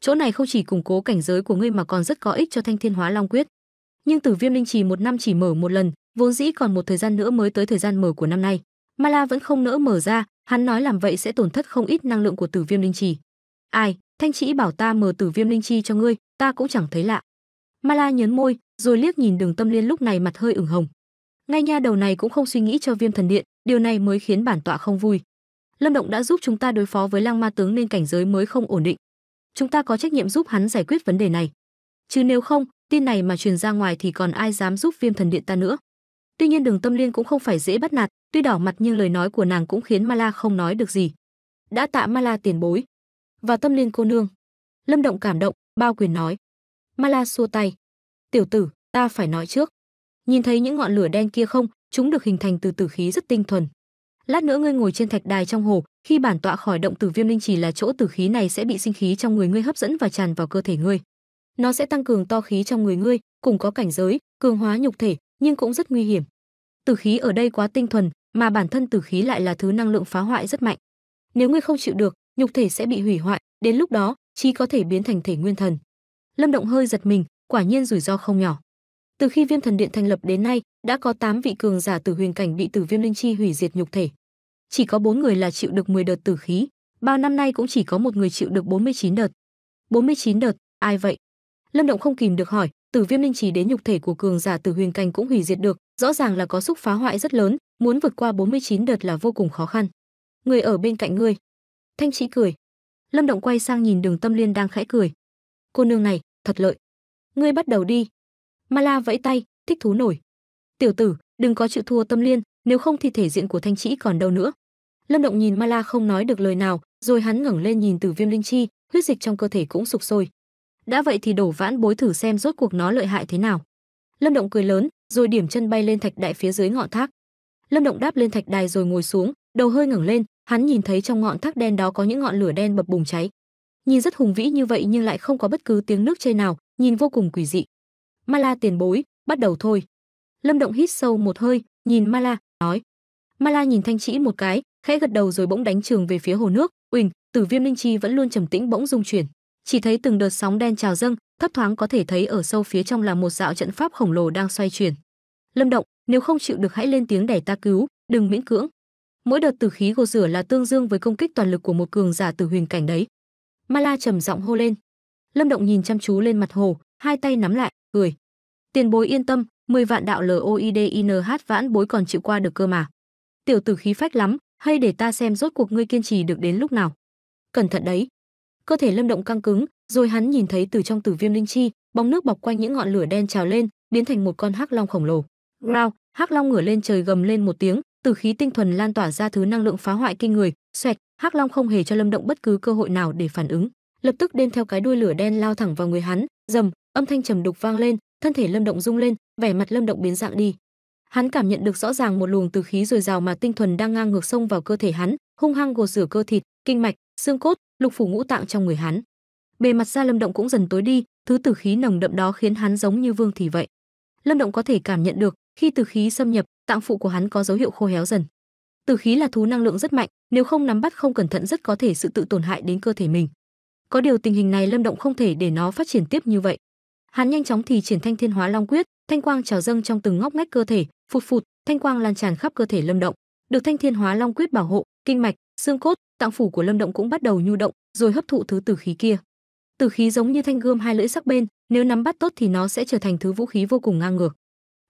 Chỗ này không chỉ củng cố cảnh giới của ngươi mà còn rất có ích cho Thanh Thiên Hóa Long Quyết nhưng Tử Viêm Linh Trì một năm chỉ mở một lần, vốn dĩ còn một thời gian nữa mới tới thời gian mở của năm nay. Mala vẫn không nỡ mở ra, hắn nói làm vậy sẽ tổn thất không ít năng lượng của Tử Viêm Linh Trì. "Ai, Thanh Chỉ bảo ta mở Tử Viêm Linh Chi cho ngươi, ta cũng chẳng thấy lạ." Mala nhấn môi, rồi liếc nhìn Đường Tâm Liên lúc này mặt hơi ửng hồng. Ngay nha đầu này cũng không suy nghĩ cho Viêm Thần Điện, điều này mới khiến bản tọa không vui. Lâm Động đã giúp chúng ta đối phó với Lăng Ma tướng nên cảnh giới mới không ổn định. Chúng ta có trách nhiệm giúp hắn giải quyết vấn đề này chứ nếu không, tin này mà truyền ra ngoài thì còn ai dám giúp Viêm Thần Điện ta nữa. Tuy nhiên Đường Tâm Liên cũng không phải dễ bắt nạt, tuy đỏ mặt nhưng lời nói của nàng cũng khiến Mala không nói được gì. Đã tạ Mala tiền bối và Tâm Liên cô nương. Lâm Động cảm động, bao quyền nói. Mala xua tay. Tiểu tử, ta phải nói trước. Nhìn thấy những ngọn lửa đen kia không, chúng được hình thành từ tử khí rất tinh thuần. Lát nữa ngươi ngồi trên thạch đài trong hồ, khi bản tọa khỏi động tử viêm linh chỉ là chỗ tử khí này sẽ bị sinh khí trong người ngươi hấp dẫn và tràn vào cơ thể ngươi nó sẽ tăng cường to khí trong người ngươi, cùng có cảnh giới, cường hóa nhục thể, nhưng cũng rất nguy hiểm. Tử khí ở đây quá tinh thuần, mà bản thân tử khí lại là thứ năng lượng phá hoại rất mạnh. Nếu ngươi không chịu được, nhục thể sẽ bị hủy hoại, đến lúc đó chi có thể biến thành thể nguyên thần. Lâm Động hơi giật mình, quả nhiên rủi ro không nhỏ. Từ khi Viêm Thần Điện thành lập đến nay, đã có 8 vị cường giả tử huyền cảnh bị Tử Viêm Linh Chi hủy diệt nhục thể. Chỉ có 4 người là chịu được 10 đợt tử khí, bao năm nay cũng chỉ có một người chịu được 49 đợt. 49 đợt, ai vậy? lâm động không kìm được hỏi tử viêm linh trí đến nhục thể của cường giả tử huyền cảnh cũng hủy diệt được rõ ràng là có xúc phá hoại rất lớn muốn vượt qua 49 đợt là vô cùng khó khăn người ở bên cạnh ngươi thanh trí cười lâm động quay sang nhìn đường tâm liên đang khẽ cười cô nương này thật lợi ngươi bắt đầu đi ma la vẫy tay thích thú nổi tiểu tử đừng có chịu thua tâm liên nếu không thì thể diện của thanh trĩ còn đâu nữa lâm động nhìn ma la không nói được lời nào rồi hắn ngẩng lên nhìn tử viêm linh chi huyết dịch trong cơ thể cũng sục sôi đã vậy thì đổ vãn bối thử xem rốt cuộc nó lợi hại thế nào. Lâm Động cười lớn, rồi điểm chân bay lên thạch đại phía dưới ngọn thác. Lâm Động đáp lên thạch đài rồi ngồi xuống, đầu hơi ngẩng lên, hắn nhìn thấy trong ngọn thác đen đó có những ngọn lửa đen bập bùng cháy. Nhìn rất hùng vĩ như vậy nhưng lại không có bất cứ tiếng nước chảy nào, nhìn vô cùng quỷ dị. Mala tiền bối, bắt đầu thôi. Lâm Động hít sâu một hơi, nhìn Mala, nói. Mala nhìn Thanh Chỉ một cái, khẽ gật đầu rồi bỗng đánh trường về phía hồ nước, "Uỳnh, Tử Viêm Linh Chi vẫn luôn trầm tĩnh bỗng rung chuyển chỉ thấy từng đợt sóng đen trào dâng thấp thoáng có thể thấy ở sâu phía trong là một dạo trận pháp khổng lồ đang xoay chuyển lâm động nếu không chịu được hãy lên tiếng để ta cứu đừng miễn cưỡng mỗi đợt tử khí gột rửa là tương dương với công kích toàn lực của một cường giả tử huyền cảnh đấy ma la trầm giọng hô lên lâm động nhìn chăm chú lên mặt hồ hai tay nắm lại cười tiền bối yên tâm 10 vạn đạo loidinh vãn bối còn chịu qua được cơ mà tiểu tử khí phách lắm hay để ta xem rốt cuộc ngươi kiên trì được đến lúc nào cẩn thận đấy cơ thể lâm động căng cứng rồi hắn nhìn thấy từ trong tử viêm linh chi bóng nước bọc quanh những ngọn lửa đen trào lên biến thành một con hắc long khổng lồ rao hắc long ngửa lên trời gầm lên một tiếng từ khí tinh thuần lan tỏa ra thứ năng lượng phá hoại kinh người xoẹt hắc long không hề cho lâm động bất cứ cơ hội nào để phản ứng lập tức đen theo cái đuôi lửa đen lao thẳng vào người hắn dầm âm thanh trầm đục vang lên thân thể lâm động rung lên vẻ mặt lâm động biến dạng đi hắn cảm nhận được rõ ràng một luồng từ khí dồi dào mà tinh thuần đang ngang ngược sông vào cơ thể hắn hung hăng gột rửa cơ thịt kinh mạch xương cốt lục phủ ngũ tạng trong người hắn. Bề mặt da Lâm Động cũng dần tối đi, thứ tử khí nồng đậm đó khiến hắn giống như vương thì vậy. Lâm Động có thể cảm nhận được, khi tử khí xâm nhập, tạng phụ của hắn có dấu hiệu khô héo dần. Tử khí là thú năng lượng rất mạnh, nếu không nắm bắt không cẩn thận rất có thể sự tự tổn hại đến cơ thể mình. Có điều tình hình này Lâm Động không thể để nó phát triển tiếp như vậy. Hắn nhanh chóng thì triển Thanh Thiên Hóa Long Quyết, thanh quang trào dâng trong từng ngóc ngách cơ thể, phụt phụt, thanh quang lan tràn khắp cơ thể Lâm Động. Được Thanh Thiên Hóa Long Quyết bảo hộ, kinh mạch, xương cốt, tạng phủ của Lâm Động cũng bắt đầu nhu động, rồi hấp thụ thứ tử khí kia. Tử khí giống như thanh gươm hai lưỡi sắc bên, nếu nắm bắt tốt thì nó sẽ trở thành thứ vũ khí vô cùng ngang ngược.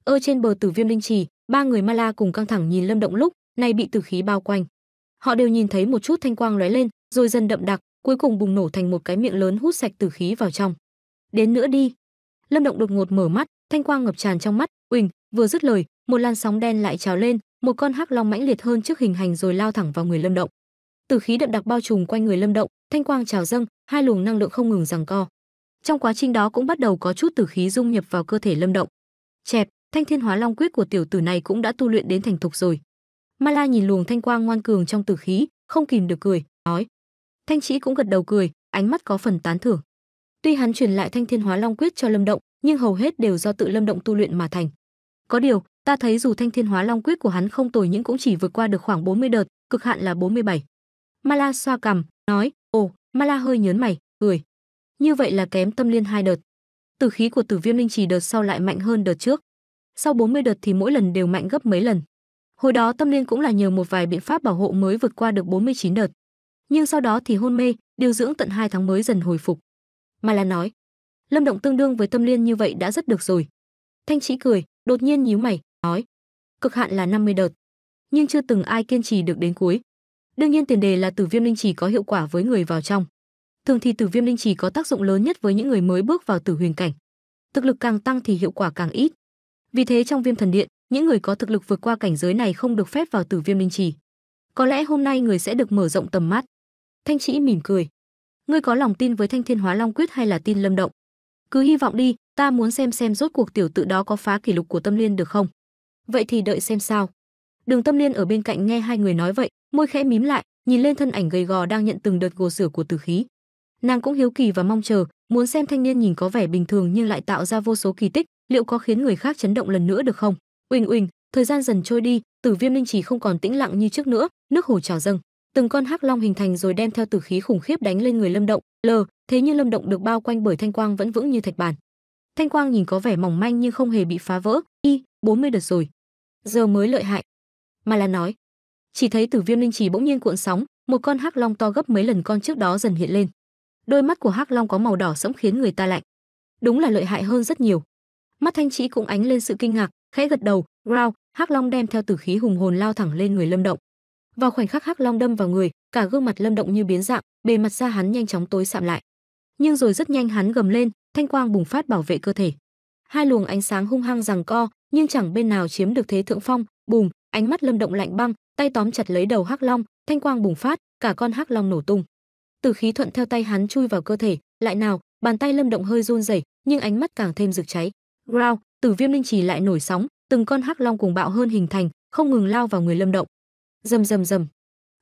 Ở trên bờ Tử Viêm Linh Trì, ba người Ma La cùng căng thẳng nhìn Lâm Động lúc này bị tử khí bao quanh. Họ đều nhìn thấy một chút thanh quang lóe lên, rồi dần đậm đặc, cuối cùng bùng nổ thành một cái miệng lớn hút sạch tử khí vào trong. Đến nữa đi. Lâm Động đột ngột mở mắt, thanh quang ngập tràn trong mắt, uỳnh, vừa dứt lời, một làn sóng đen lại trào lên, một con hắc long mãnh liệt hơn trước hình hành rồi lao thẳng vào người Lâm Động từ khí đậm đặc bao trùm quanh người lâm động thanh quang trào dâng hai luồng năng lượng không ngừng giằng co trong quá trình đó cũng bắt đầu có chút tử khí dung nhập vào cơ thể lâm động chẹp thanh thiên hóa long quyết của tiểu tử này cũng đã tu luyện đến thành thục rồi ma la nhìn luồng thanh quang ngoan cường trong tử khí không kìm được cười nói thanh chỉ cũng gật đầu cười ánh mắt có phần tán thưởng tuy hắn truyền lại thanh thiên hóa long quyết cho lâm động nhưng hầu hết đều do tự lâm động tu luyện mà thành có điều ta thấy dù thanh thiên hóa long quyết của hắn không tồi nhưng cũng chỉ vượt qua được khoảng 40 đợt cực hạn là 47. Mala xoa cằm, nói, ồ, Mala hơi nhớn mày, cười. Như vậy là kém tâm liên hai đợt. Tử khí của tử viêm linh trì đợt sau lại mạnh hơn đợt trước. Sau 40 đợt thì mỗi lần đều mạnh gấp mấy lần. Hồi đó tâm liên cũng là nhờ một vài biện pháp bảo hộ mới vượt qua được 49 đợt. Nhưng sau đó thì hôn mê, điều dưỡng tận 2 tháng mới dần hồi phục. Mala nói, Lâm Động tương đương với tâm liên như vậy đã rất được rồi. Thanh Chỉ cười, đột nhiên nhíu mày, nói: "Cực hạn là 50 đợt, nhưng chưa từng ai kiên trì được đến cuối." Đương nhiên tiền đề là Tử Viêm Linh Chỉ có hiệu quả với người vào trong. Thường thì Tử Viêm Linh Chỉ có tác dụng lớn nhất với những người mới bước vào Tử Huyền cảnh. Thực lực càng tăng thì hiệu quả càng ít. Vì thế trong Viêm Thần Điện, những người có thực lực vượt qua cảnh giới này không được phép vào Tử Viêm Linh Chỉ. Có lẽ hôm nay người sẽ được mở rộng tầm mắt. Thanh Chỉ mỉm cười. Ngươi có lòng tin với Thanh Thiên Hóa Long Quyết hay là tin Lâm Động? Cứ hy vọng đi, ta muốn xem xem rốt cuộc tiểu tự đó có phá kỷ lục của Tâm Liên được không. Vậy thì đợi xem sao. Đường Tâm Liên ở bên cạnh nghe hai người nói vậy, môi khẽ mím lại, nhìn lên thân ảnh gầy gò đang nhận từng đợt gồ sửa của tử khí. Nàng cũng hiếu kỳ và mong chờ, muốn xem thanh niên nhìn có vẻ bình thường nhưng lại tạo ra vô số kỳ tích, liệu có khiến người khác chấn động lần nữa được không? Uỳnh uỳnh, thời gian dần trôi đi, Tử Viêm Linh chỉ không còn tĩnh lặng như trước nữa, nước hồ trào dâng, từng con hắc long hình thành rồi đem theo tử khí khủng khiếp đánh lên người Lâm Động, lờ, thế nhưng Lâm Động được bao quanh bởi thanh quang vẫn vững như thạch bàn. Thanh quang nhìn có vẻ mỏng manh nhưng không hề bị phá vỡ, y, 40 đợt rồi. Giờ mới lợi hại, mà là nói. Chỉ thấy Tử Viêm Linh Trì bỗng nhiên cuộn sóng, một con hắc long to gấp mấy lần con trước đó dần hiện lên. Đôi mắt của hắc long có màu đỏ sẫm khiến người ta lạnh. Đúng là lợi hại hơn rất nhiều. Mắt Thanh Trí cũng ánh lên sự kinh ngạc, khẽ gật đầu, "Rao." Hắc long đem theo tử khí hùng hồn lao thẳng lên người Lâm Động. Vào khoảnh khắc hắc long đâm vào người, cả gương mặt Lâm Động như biến dạng, bề mặt da hắn nhanh chóng tối sạm lại. Nhưng rồi rất nhanh hắn gầm lên, thanh quang bùng phát bảo vệ cơ thể. Hai luồng ánh sáng hung hăng giằng co, nhưng chẳng bên nào chiếm được thế thượng phong bùm ánh mắt lâm động lạnh băng tay tóm chặt lấy đầu hắc long thanh quang bùng phát cả con hắc long nổ tung từ khí thuận theo tay hắn chui vào cơ thể lại nào bàn tay lâm động hơi run rẩy nhưng ánh mắt càng thêm rực cháy ground tử viêm linh trì lại nổi sóng từng con hắc long cùng bạo hơn hình thành không ngừng lao vào người lâm động rầm rầm rầm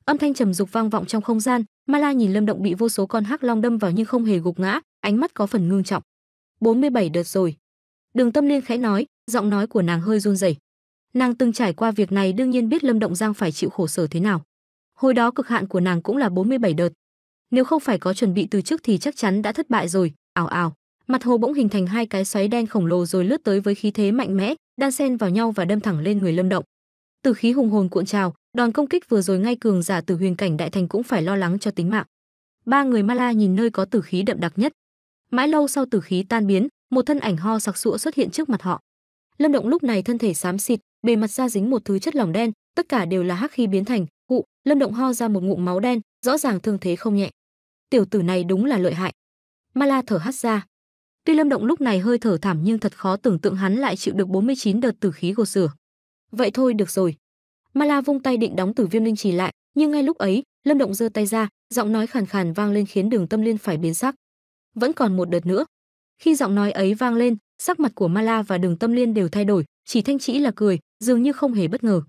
âm thanh trầm dục vang vọng trong không gian ma la nhìn lâm động bị vô số con hắc long đâm vào nhưng không hề gục ngã ánh mắt có phần ngương trọng 47 đợt rồi đường tâm liên khẽ nói giọng nói của nàng hơi run rẩy. Nàng từng trải qua việc này đương nhiên biết Lâm Động Giang phải chịu khổ sở thế nào. Hồi đó cực hạn của nàng cũng là 47 đợt. Nếu không phải có chuẩn bị từ trước thì chắc chắn đã thất bại rồi, ảo ảo. Mặt hồ bỗng hình thành hai cái xoáy đen khổng lồ rồi lướt tới với khí thế mạnh mẽ, đan xen vào nhau và đâm thẳng lên người Lâm Động. Từ khí hùng hồn cuộn trào, đòn công kích vừa rồi ngay cường giả từ huyền cảnh đại thành cũng phải lo lắng cho tính mạng. Ba người Ma La nhìn nơi có tử khí đậm đặc nhất. Mãi lâu sau tử khí tan biến, một thân ảnh ho sặc sụa xuất hiện trước mặt họ lâm động lúc này thân thể xám xịt bề mặt da dính một thứ chất lỏng đen tất cả đều là hắc khí biến thành cụ lâm động ho ra một ngụm máu đen rõ ràng thương thế không nhẹ tiểu tử này đúng là lợi hại ma la thở hắt ra tuy lâm động lúc này hơi thở thảm nhưng thật khó tưởng tượng hắn lại chịu được 49 đợt tử khí gột rửa vậy thôi được rồi ma la vung tay định đóng tử viêm linh trì lại nhưng ngay lúc ấy lâm động giơ tay ra giọng nói khàn khàn vang lên khiến đường tâm liên phải biến sắc vẫn còn một đợt nữa khi giọng nói ấy vang lên sắc mặt của mala và đường tâm liên đều thay đổi chỉ thanh chỉ là cười dường như không hề bất ngờ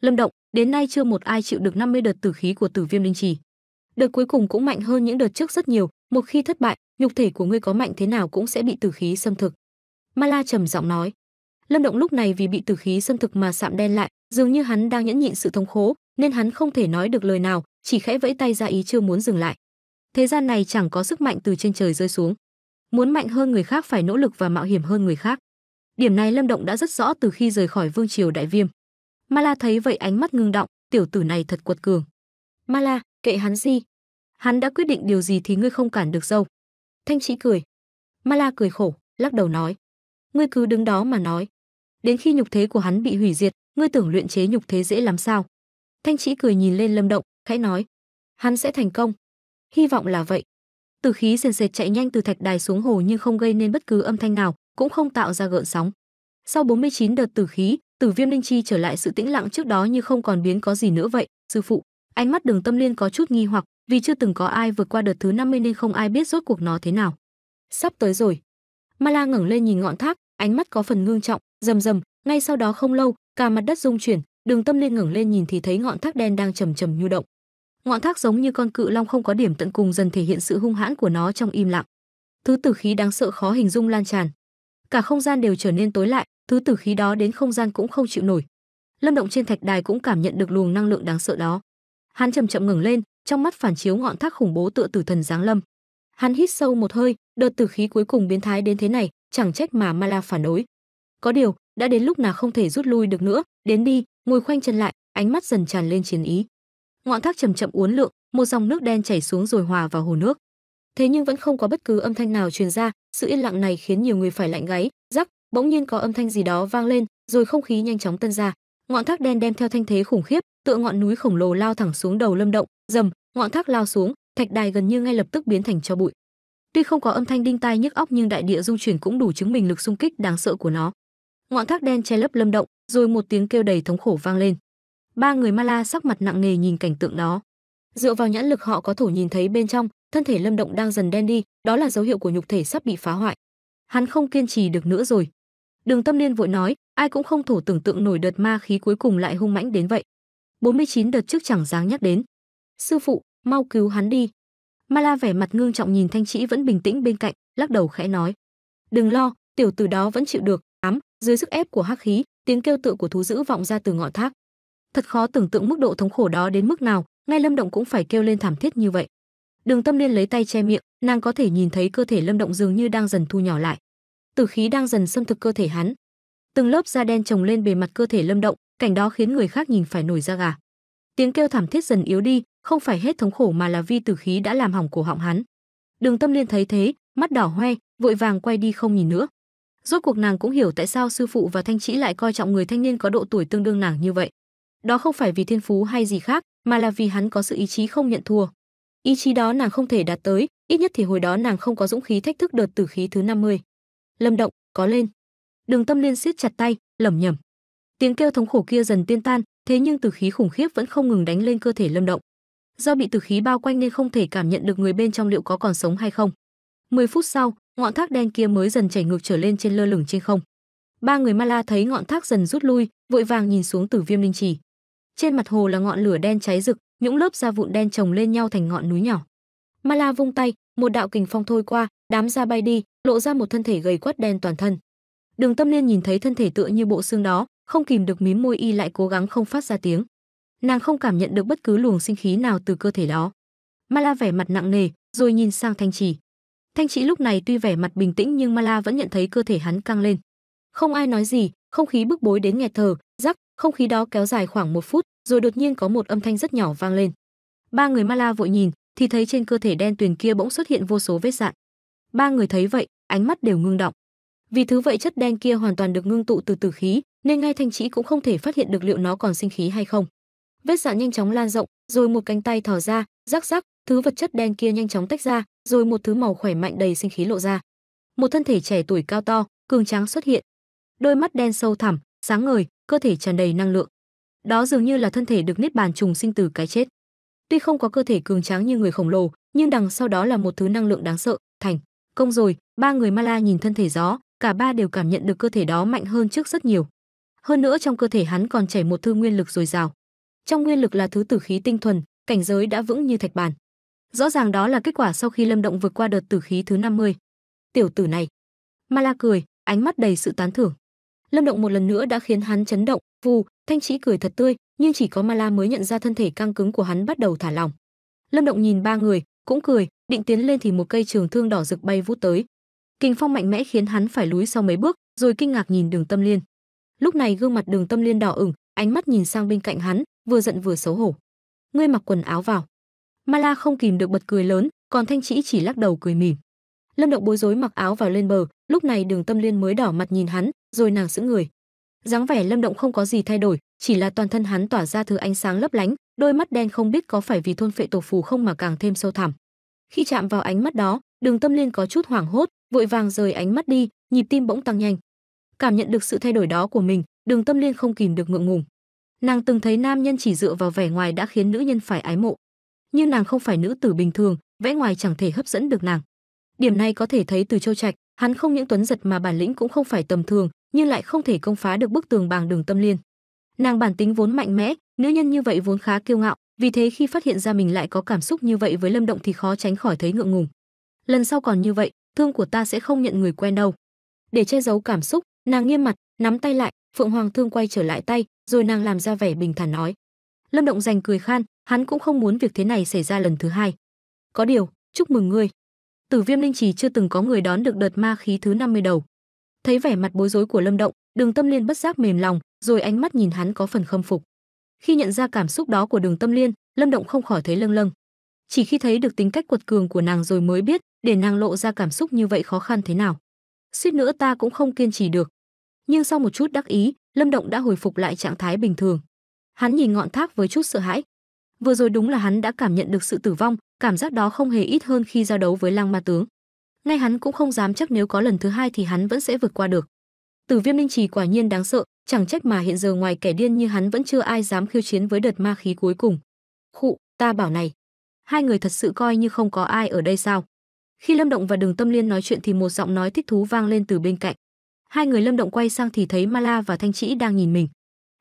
lâm động đến nay chưa một ai chịu được 50 đợt tử khí của tử viêm linh Chỉ. đợt cuối cùng cũng mạnh hơn những đợt trước rất nhiều một khi thất bại nhục thể của ngươi có mạnh thế nào cũng sẽ bị tử khí xâm thực mala trầm giọng nói lâm động lúc này vì bị tử khí xâm thực mà sạm đen lại dường như hắn đang nhẫn nhịn sự thống khổ, nên hắn không thể nói được lời nào chỉ khẽ vẫy tay ra ý chưa muốn dừng lại thế gian này chẳng có sức mạnh từ trên trời rơi xuống muốn mạnh hơn người khác phải nỗ lực và mạo hiểm hơn người khác điểm này lâm động đã rất rõ từ khi rời khỏi vương triều đại viêm mala thấy vậy ánh mắt ngưng động tiểu tử này thật quật cường mala kệ hắn gì hắn đã quyết định điều gì thì ngươi không cản được dâu thanh trí cười mala cười khổ lắc đầu nói ngươi cứ đứng đó mà nói đến khi nhục thế của hắn bị hủy diệt ngươi tưởng luyện chế nhục thế dễ lắm sao thanh trí cười nhìn lên lâm động khẽ nói hắn sẽ thành công hy vọng là vậy tử khí sền sệt chạy nhanh từ thạch đài xuống hồ nhưng không gây nên bất cứ âm thanh nào, cũng không tạo ra gợn sóng. Sau 49 đợt tử khí, Tử Viêm Linh Chi trở lại sự tĩnh lặng trước đó như không còn biến có gì nữa vậy, sư phụ. Ánh mắt Đường Tâm Liên có chút nghi hoặc, vì chưa từng có ai vượt qua đợt thứ 50 nên không ai biết rốt cuộc nó thế nào. Sắp tới rồi. ma la ngẩng lên nhìn ngọn thác, ánh mắt có phần ngương trọng, rầm rầm, ngay sau đó không lâu, cả mặt đất rung chuyển, Đường Tâm Liên ngẩng lên nhìn thì thấy ngọn thác đen đang chầm chậm nhu động. Ngọn thác giống như con cự long không có điểm tận cùng dần thể hiện sự hung hãn của nó trong im lặng. Thứ tử khí đáng sợ khó hình dung lan tràn. Cả không gian đều trở nên tối lại, thứ tử khí đó đến không gian cũng không chịu nổi. Lâm Động trên thạch đài cũng cảm nhận được luồng năng lượng đáng sợ đó. Hắn chậm chậm ngẩng lên, trong mắt phản chiếu ngọn thác khủng bố tựa tử thần giáng lâm. Hắn hít sâu một hơi, đợt tử khí cuối cùng biến thái đến thế này, chẳng trách mà Mala phản đối. Có điều, đã đến lúc nào không thể rút lui được nữa, đến đi, ngồi khoanh chân lại, ánh mắt dần tràn lên chiến ý ngọn thác chậm chậm uốn lượn, một dòng nước đen chảy xuống rồi hòa vào hồ nước. Thế nhưng vẫn không có bất cứ âm thanh nào truyền ra, sự yên lặng này khiến nhiều người phải lạnh gáy, rắc, bỗng nhiên có âm thanh gì đó vang lên, rồi không khí nhanh chóng tân ra. Ngọn thác đen đem theo thanh thế khủng khiếp, tựa ngọn núi khổng lồ lao thẳng xuống đầu Lâm Động, Rầm, ngọn thác lao xuống, thạch đài gần như ngay lập tức biến thành cho bụi. Tuy không có âm thanh đinh tai nhức óc nhưng đại địa dung chuyển cũng đủ chứng minh lực xung kích đáng sợ của nó. Ngọn thác đen che lấp Lâm Động, rồi một tiếng kêu đầy thống khổ vang lên ba người ma la sắc mặt nặng nề nhìn cảnh tượng đó. Dựa vào nhãn lực họ có thủ nhìn thấy bên trong, thân thể Lâm Động đang dần đen đi, đó là dấu hiệu của nhục thể sắp bị phá hoại. Hắn không kiên trì được nữa rồi. Đường Tâm Liên vội nói, ai cũng không thủ tưởng tượng nổi đợt ma khí cuối cùng lại hung mãnh đến vậy. 49 đợt trước chẳng dáng nhắc đến. Sư phụ, mau cứu hắn đi. ma la vẻ mặt ngương trọng nhìn Thanh Trĩ vẫn bình tĩnh bên cạnh, lắc đầu khẽ nói: "Đừng lo, tiểu tử đó vẫn chịu được, ám, dưới sức ép của hắc khí, tiếng kêu tựa của thú dữ vọng ra từ ngọn thác. Thật khó tưởng tượng mức độ thống khổ đó đến mức nào, ngay Lâm Động cũng phải kêu lên thảm thiết như vậy. Đường Tâm Liên lấy tay che miệng, nàng có thể nhìn thấy cơ thể Lâm Động dường như đang dần thu nhỏ lại. Tử khí đang dần xâm thực cơ thể hắn. Từng lớp da đen chồng lên bề mặt cơ thể Lâm Động, cảnh đó khiến người khác nhìn phải nổi da gà. Tiếng kêu thảm thiết dần yếu đi, không phải hết thống khổ mà là vi tử khí đã làm hỏng cổ họng hắn. Đường Tâm Liên thấy thế, mắt đỏ hoe, vội vàng quay đi không nhìn nữa. Rốt cuộc nàng cũng hiểu tại sao sư phụ và Thanh Chỉ lại coi trọng người thanh niên có độ tuổi tương đương nàng như vậy. Đó không phải vì thiên phú hay gì khác, mà là vì hắn có sự ý chí không nhận thua. Ý chí đó nàng không thể đạt tới, ít nhất thì hồi đó nàng không có dũng khí thách thức đợt tử khí thứ 50. Lâm động, có lên. Đường Tâm Liên siết chặt tay, lẩm nhẩm. Tiếng kêu thống khổ kia dần tiên tan, thế nhưng tử khí khủng khiếp vẫn không ngừng đánh lên cơ thể Lâm động. Do bị tử khí bao quanh nên không thể cảm nhận được người bên trong liệu có còn sống hay không. 10 phút sau, ngọn thác đen kia mới dần chảy ngược trở lên trên lơ lửng trên không. Ba người Ma La thấy ngọn thác dần rút lui, vội vàng nhìn xuống Tử Viêm Linh Chỉ. Trên mặt hồ là ngọn lửa đen cháy rực, những lớp da vụn đen chồng lên nhau thành ngọn núi nhỏ. Mala vung tay, một đạo kình phong thôi qua, đám da bay đi, lộ ra một thân thể gầy quất đen toàn thân. Đường Tâm Liên nhìn thấy thân thể tựa như bộ xương đó, không kìm được mím môi y lại cố gắng không phát ra tiếng. Nàng không cảm nhận được bất cứ luồng sinh khí nào từ cơ thể đó. Mala vẻ mặt nặng nề, rồi nhìn sang Thanh Trì. Thanh Trì lúc này tuy vẻ mặt bình tĩnh nhưng Mala vẫn nhận thấy cơ thể hắn căng lên. Không ai nói gì, không khí bức bối đến nghẹt thở, rắc, không khí đó kéo dài khoảng một phút, rồi đột nhiên có một âm thanh rất nhỏ vang lên. Ba người Ma La vội nhìn, thì thấy trên cơ thể đen tuyền kia bỗng xuất hiện vô số vết dạn. Ba người thấy vậy, ánh mắt đều ngưng động. Vì thứ vậy chất đen kia hoàn toàn được ngưng tụ từ tử khí, nên ngay Thanh Trĩ cũng không thể phát hiện được liệu nó còn sinh khí hay không. Vết dạn nhanh chóng lan rộng, rồi một cánh tay thò ra, rắc rắc, thứ vật chất đen kia nhanh chóng tách ra, rồi một thứ màu khỏe mạnh đầy sinh khí lộ ra. Một thân thể trẻ tuổi cao to, cường tráng xuất hiện. Đôi mắt đen sâu thẳm, sáng ngời, cơ thể tràn đầy năng lượng. Đó dường như là thân thể được niết bàn trùng sinh từ cái chết. Tuy không có cơ thể cường tráng như người khổng lồ, nhưng đằng sau đó là một thứ năng lượng đáng sợ, thành công rồi, ba người Mala nhìn thân thể gió, cả ba đều cảm nhận được cơ thể đó mạnh hơn trước rất nhiều. Hơn nữa trong cơ thể hắn còn chảy một thứ nguyên lực dồi dào. Trong nguyên lực là thứ tử khí tinh thuần, cảnh giới đã vững như thạch bàn. Rõ ràng đó là kết quả sau khi Lâm Động vượt qua đợt tử khí thứ 50. Tiểu tử này. Mala cười, ánh mắt đầy sự tán thưởng. Lâm động một lần nữa đã khiến hắn chấn động, vù, Thanh Chí cười thật tươi, nhưng chỉ có Ma La mới nhận ra thân thể căng cứng của hắn bắt đầu thả lỏng. Lâm Động nhìn ba người, cũng cười, định tiến lên thì một cây trường thương đỏ rực bay vút tới. Kình phong mạnh mẽ khiến hắn phải lùi sau mấy bước, rồi kinh ngạc nhìn Đường Tâm Liên. Lúc này gương mặt Đường Tâm Liên đỏ ửng, ánh mắt nhìn sang bên cạnh hắn, vừa giận vừa xấu hổ. "Ngươi mặc quần áo vào." Ma La không kìm được bật cười lớn, còn Thanh Chỉ chỉ lắc đầu cười mỉm. Lâm Động bối rối mặc áo vào lên bờ, lúc này Đường Tâm Liên mới đỏ mặt nhìn hắn, rồi nàng sững người dáng vẻ lâm động không có gì thay đổi chỉ là toàn thân hắn tỏa ra thứ ánh sáng lấp lánh đôi mắt đen không biết có phải vì thôn phệ tổ phù không mà càng thêm sâu thẳm khi chạm vào ánh mắt đó đường tâm liên có chút hoảng hốt vội vàng rời ánh mắt đi nhịp tim bỗng tăng nhanh cảm nhận được sự thay đổi đó của mình đường tâm liên không kìm được ngượng ngùng nàng từng thấy nam nhân chỉ dựa vào vẻ ngoài đã khiến nữ nhân phải ái mộ nhưng nàng không phải nữ tử bình thường vẽ ngoài chẳng thể hấp dẫn được nàng điểm này có thể thấy từ châu trạch hắn không những tuấn giật mà bản lĩnh cũng không phải tầm thường nhưng lại không thể công phá được bức tường bằng đường tâm liên. Nàng bản tính vốn mạnh mẽ, nữ nhân như vậy vốn khá kiêu ngạo, vì thế khi phát hiện ra mình lại có cảm xúc như vậy với Lâm Động thì khó tránh khỏi thấy ngượng ngùng. Lần sau còn như vậy, thương của ta sẽ không nhận người quen đâu. Để che giấu cảm xúc, nàng nghiêm mặt, nắm tay lại, Phượng Hoàng Thương quay trở lại tay, rồi nàng làm ra vẻ bình thản nói. Lâm Động dành cười khan, hắn cũng không muốn việc thế này xảy ra lần thứ hai. Có điều, chúc mừng ngươi. Tử Viêm Linh chỉ chưa từng có người đón được đợt ma khí thứ 50 đầu thấy vẻ mặt bối rối của lâm động đường tâm liên bất giác mềm lòng rồi ánh mắt nhìn hắn có phần khâm phục khi nhận ra cảm xúc đó của đường tâm liên lâm động không khỏi thấy lâng lâng chỉ khi thấy được tính cách quật cường của nàng rồi mới biết để nàng lộ ra cảm xúc như vậy khó khăn thế nào suýt nữa ta cũng không kiên trì được nhưng sau một chút đắc ý lâm động đã hồi phục lại trạng thái bình thường hắn nhìn ngọn thác với chút sợ hãi vừa rồi đúng là hắn đã cảm nhận được sự tử vong cảm giác đó không hề ít hơn khi giao đấu với lang ma tướng ngay hắn cũng không dám chắc nếu có lần thứ hai thì hắn vẫn sẽ vượt qua được tử viêm linh trì quả nhiên đáng sợ chẳng trách mà hiện giờ ngoài kẻ điên như hắn vẫn chưa ai dám khiêu chiến với đợt ma khí cuối cùng khụ ta bảo này hai người thật sự coi như không có ai ở đây sao khi lâm động và đường tâm liên nói chuyện thì một giọng nói thích thú vang lên từ bên cạnh hai người lâm động quay sang thì thấy mala và thanh trĩ đang nhìn mình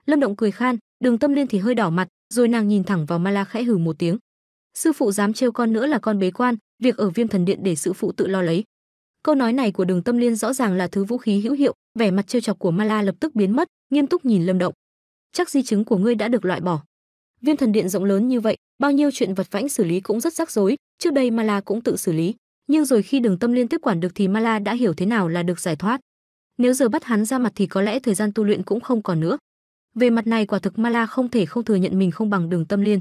lâm động cười khan đường tâm liên thì hơi đỏ mặt rồi nàng nhìn thẳng vào mala khẽ hừ một tiếng sư phụ dám trêu con nữa là con bế quan việc ở Viêm Thần Điện để sự phụ tự lo lấy. Câu nói này của Đường Tâm Liên rõ ràng là thứ vũ khí hữu hiệu, vẻ mặt trêu chọc của Mala lập tức biến mất, nghiêm túc nhìn Lâm Động. Chắc di chứng của ngươi đã được loại bỏ. Viêm Thần Điện rộng lớn như vậy, bao nhiêu chuyện vật vãnh xử lý cũng rất rắc rối, trước đây Mala cũng tự xử lý, nhưng rồi khi Đường Tâm Liên tiếp quản được thì Mala đã hiểu thế nào là được giải thoát. Nếu giờ bắt hắn ra mặt thì có lẽ thời gian tu luyện cũng không còn nữa. Về mặt này quả thực Mala không thể không thừa nhận mình không bằng Đường Tâm Liên.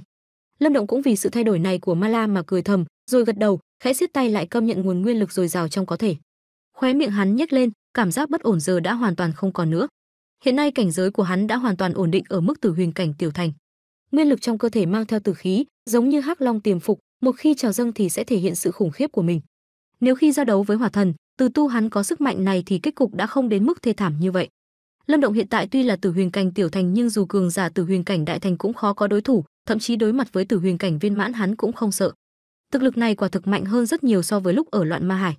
Lâm Động cũng vì sự thay đổi này của Mala mà cười thầm, rồi gật đầu, khẽ siết tay lại công nhận nguồn nguyên lực dồi dào trong có thể khóe miệng hắn nhếch lên cảm giác bất ổn giờ đã hoàn toàn không còn nữa hiện nay cảnh giới của hắn đã hoàn toàn ổn định ở mức tử huyền cảnh tiểu thành nguyên lực trong cơ thể mang theo tử khí giống như hắc long tiềm phục một khi trào dâng thì sẽ thể hiện sự khủng khiếp của mình nếu khi giao đấu với hỏa thần từ tu hắn có sức mạnh này thì kết cục đã không đến mức thê thảm như vậy lâm động hiện tại tuy là tử huyền cảnh tiểu thành nhưng dù cường giả tử huyền cảnh đại thành cũng khó có đối thủ thậm chí đối mặt với tử huyền cảnh viên mãn hắn cũng không sợ Thực lực này quả thực mạnh hơn rất nhiều so với lúc ở loạn ma hải.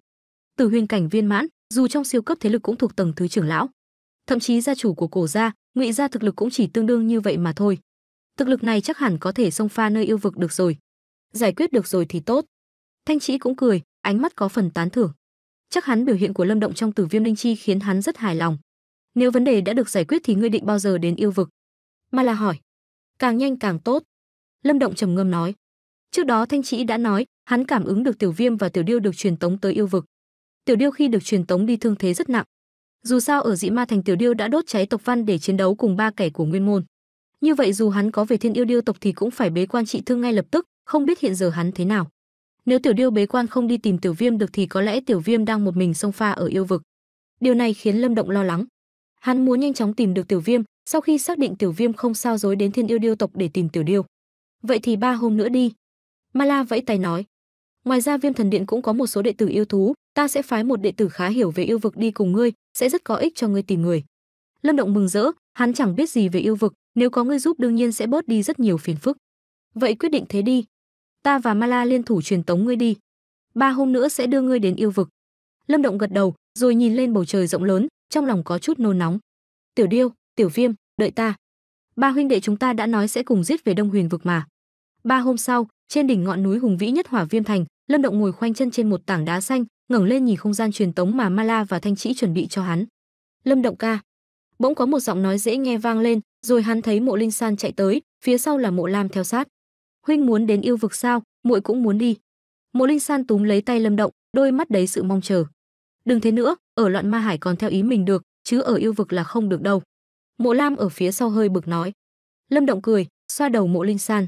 Từ huyền cảnh viên mãn, dù trong siêu cấp thế lực cũng thuộc tầng thứ trưởng lão, thậm chí gia chủ của Cổ gia, Ngụy gia thực lực cũng chỉ tương đương như vậy mà thôi. Thực lực này chắc hẳn có thể xông pha nơi yêu vực được rồi. Giải quyết được rồi thì tốt. Thanh Chí cũng cười, ánh mắt có phần tán thưởng. Chắc hắn biểu hiện của Lâm Động trong Tử Viêm Linh Chi khiến hắn rất hài lòng. Nếu vấn đề đã được giải quyết thì ngươi định bao giờ đến yêu vực? Mà là hỏi. Càng nhanh càng tốt. Lâm Động trầm ngâm nói. Trước đó Thanh Chỉ đã nói, hắn cảm ứng được Tiểu Viêm và Tiểu Điêu được truyền tống tới yêu vực. Tiểu Điêu khi được truyền tống đi thương thế rất nặng. Dù sao ở Dị Ma Thành Tiểu Điêu đã đốt cháy tộc Văn để chiến đấu cùng ba kẻ của Nguyên Môn. Như vậy dù hắn có về Thiên Yêu Điêu tộc thì cũng phải bế quan trị thương ngay lập tức, không biết hiện giờ hắn thế nào. Nếu Tiểu Điêu bế quan không đi tìm Tiểu Viêm được thì có lẽ Tiểu Viêm đang một mình xông pha ở yêu vực. Điều này khiến Lâm Động lo lắng. Hắn muốn nhanh chóng tìm được Tiểu Viêm, sau khi xác định Tiểu Viêm không sao dối đến Thiên Yêu Điêu tộc để tìm Tiểu Điêu. Vậy thì ba hôm nữa đi, Mala vẫy tay nói. Ngoài ra Viêm Thần Điện cũng có một số đệ tử yêu thú, ta sẽ phái một đệ tử khá hiểu về yêu vực đi cùng ngươi, sẽ rất có ích cho ngươi tìm người. Lâm Động mừng rỡ, hắn chẳng biết gì về yêu vực, nếu có ngươi giúp đương nhiên sẽ bớt đi rất nhiều phiền phức. Vậy quyết định thế đi, ta và Mala liên thủ truyền tống ngươi đi. Ba hôm nữa sẽ đưa ngươi đến yêu vực. Lâm Động gật đầu, rồi nhìn lên bầu trời rộng lớn, trong lòng có chút nôn nóng. Tiểu Điêu, Tiểu Viêm, đợi ta. Ba huynh đệ chúng ta đã nói sẽ cùng giết về Đông Huyền vực mà. Ba hôm sau, trên đỉnh ngọn núi hùng vĩ nhất Hỏa Viêm Thành, Lâm Động ngồi khoanh chân trên một tảng đá xanh, ngẩng lên nhìn không gian truyền tống mà Mala và Thanh Trĩ chuẩn bị cho hắn. "Lâm Động ca." Bỗng có một giọng nói dễ nghe vang lên, rồi hắn thấy Mộ Linh San chạy tới, phía sau là Mộ Lam theo sát. "Huynh muốn đến yêu vực sao, muội cũng muốn đi." Mộ Linh San túm lấy tay Lâm Động, đôi mắt đầy sự mong chờ. "Đừng thế nữa, ở loạn ma hải còn theo ý mình được, chứ ở yêu vực là không được đâu." Mộ Lam ở phía sau hơi bực nói. Lâm Động cười, xoa đầu Mộ Linh San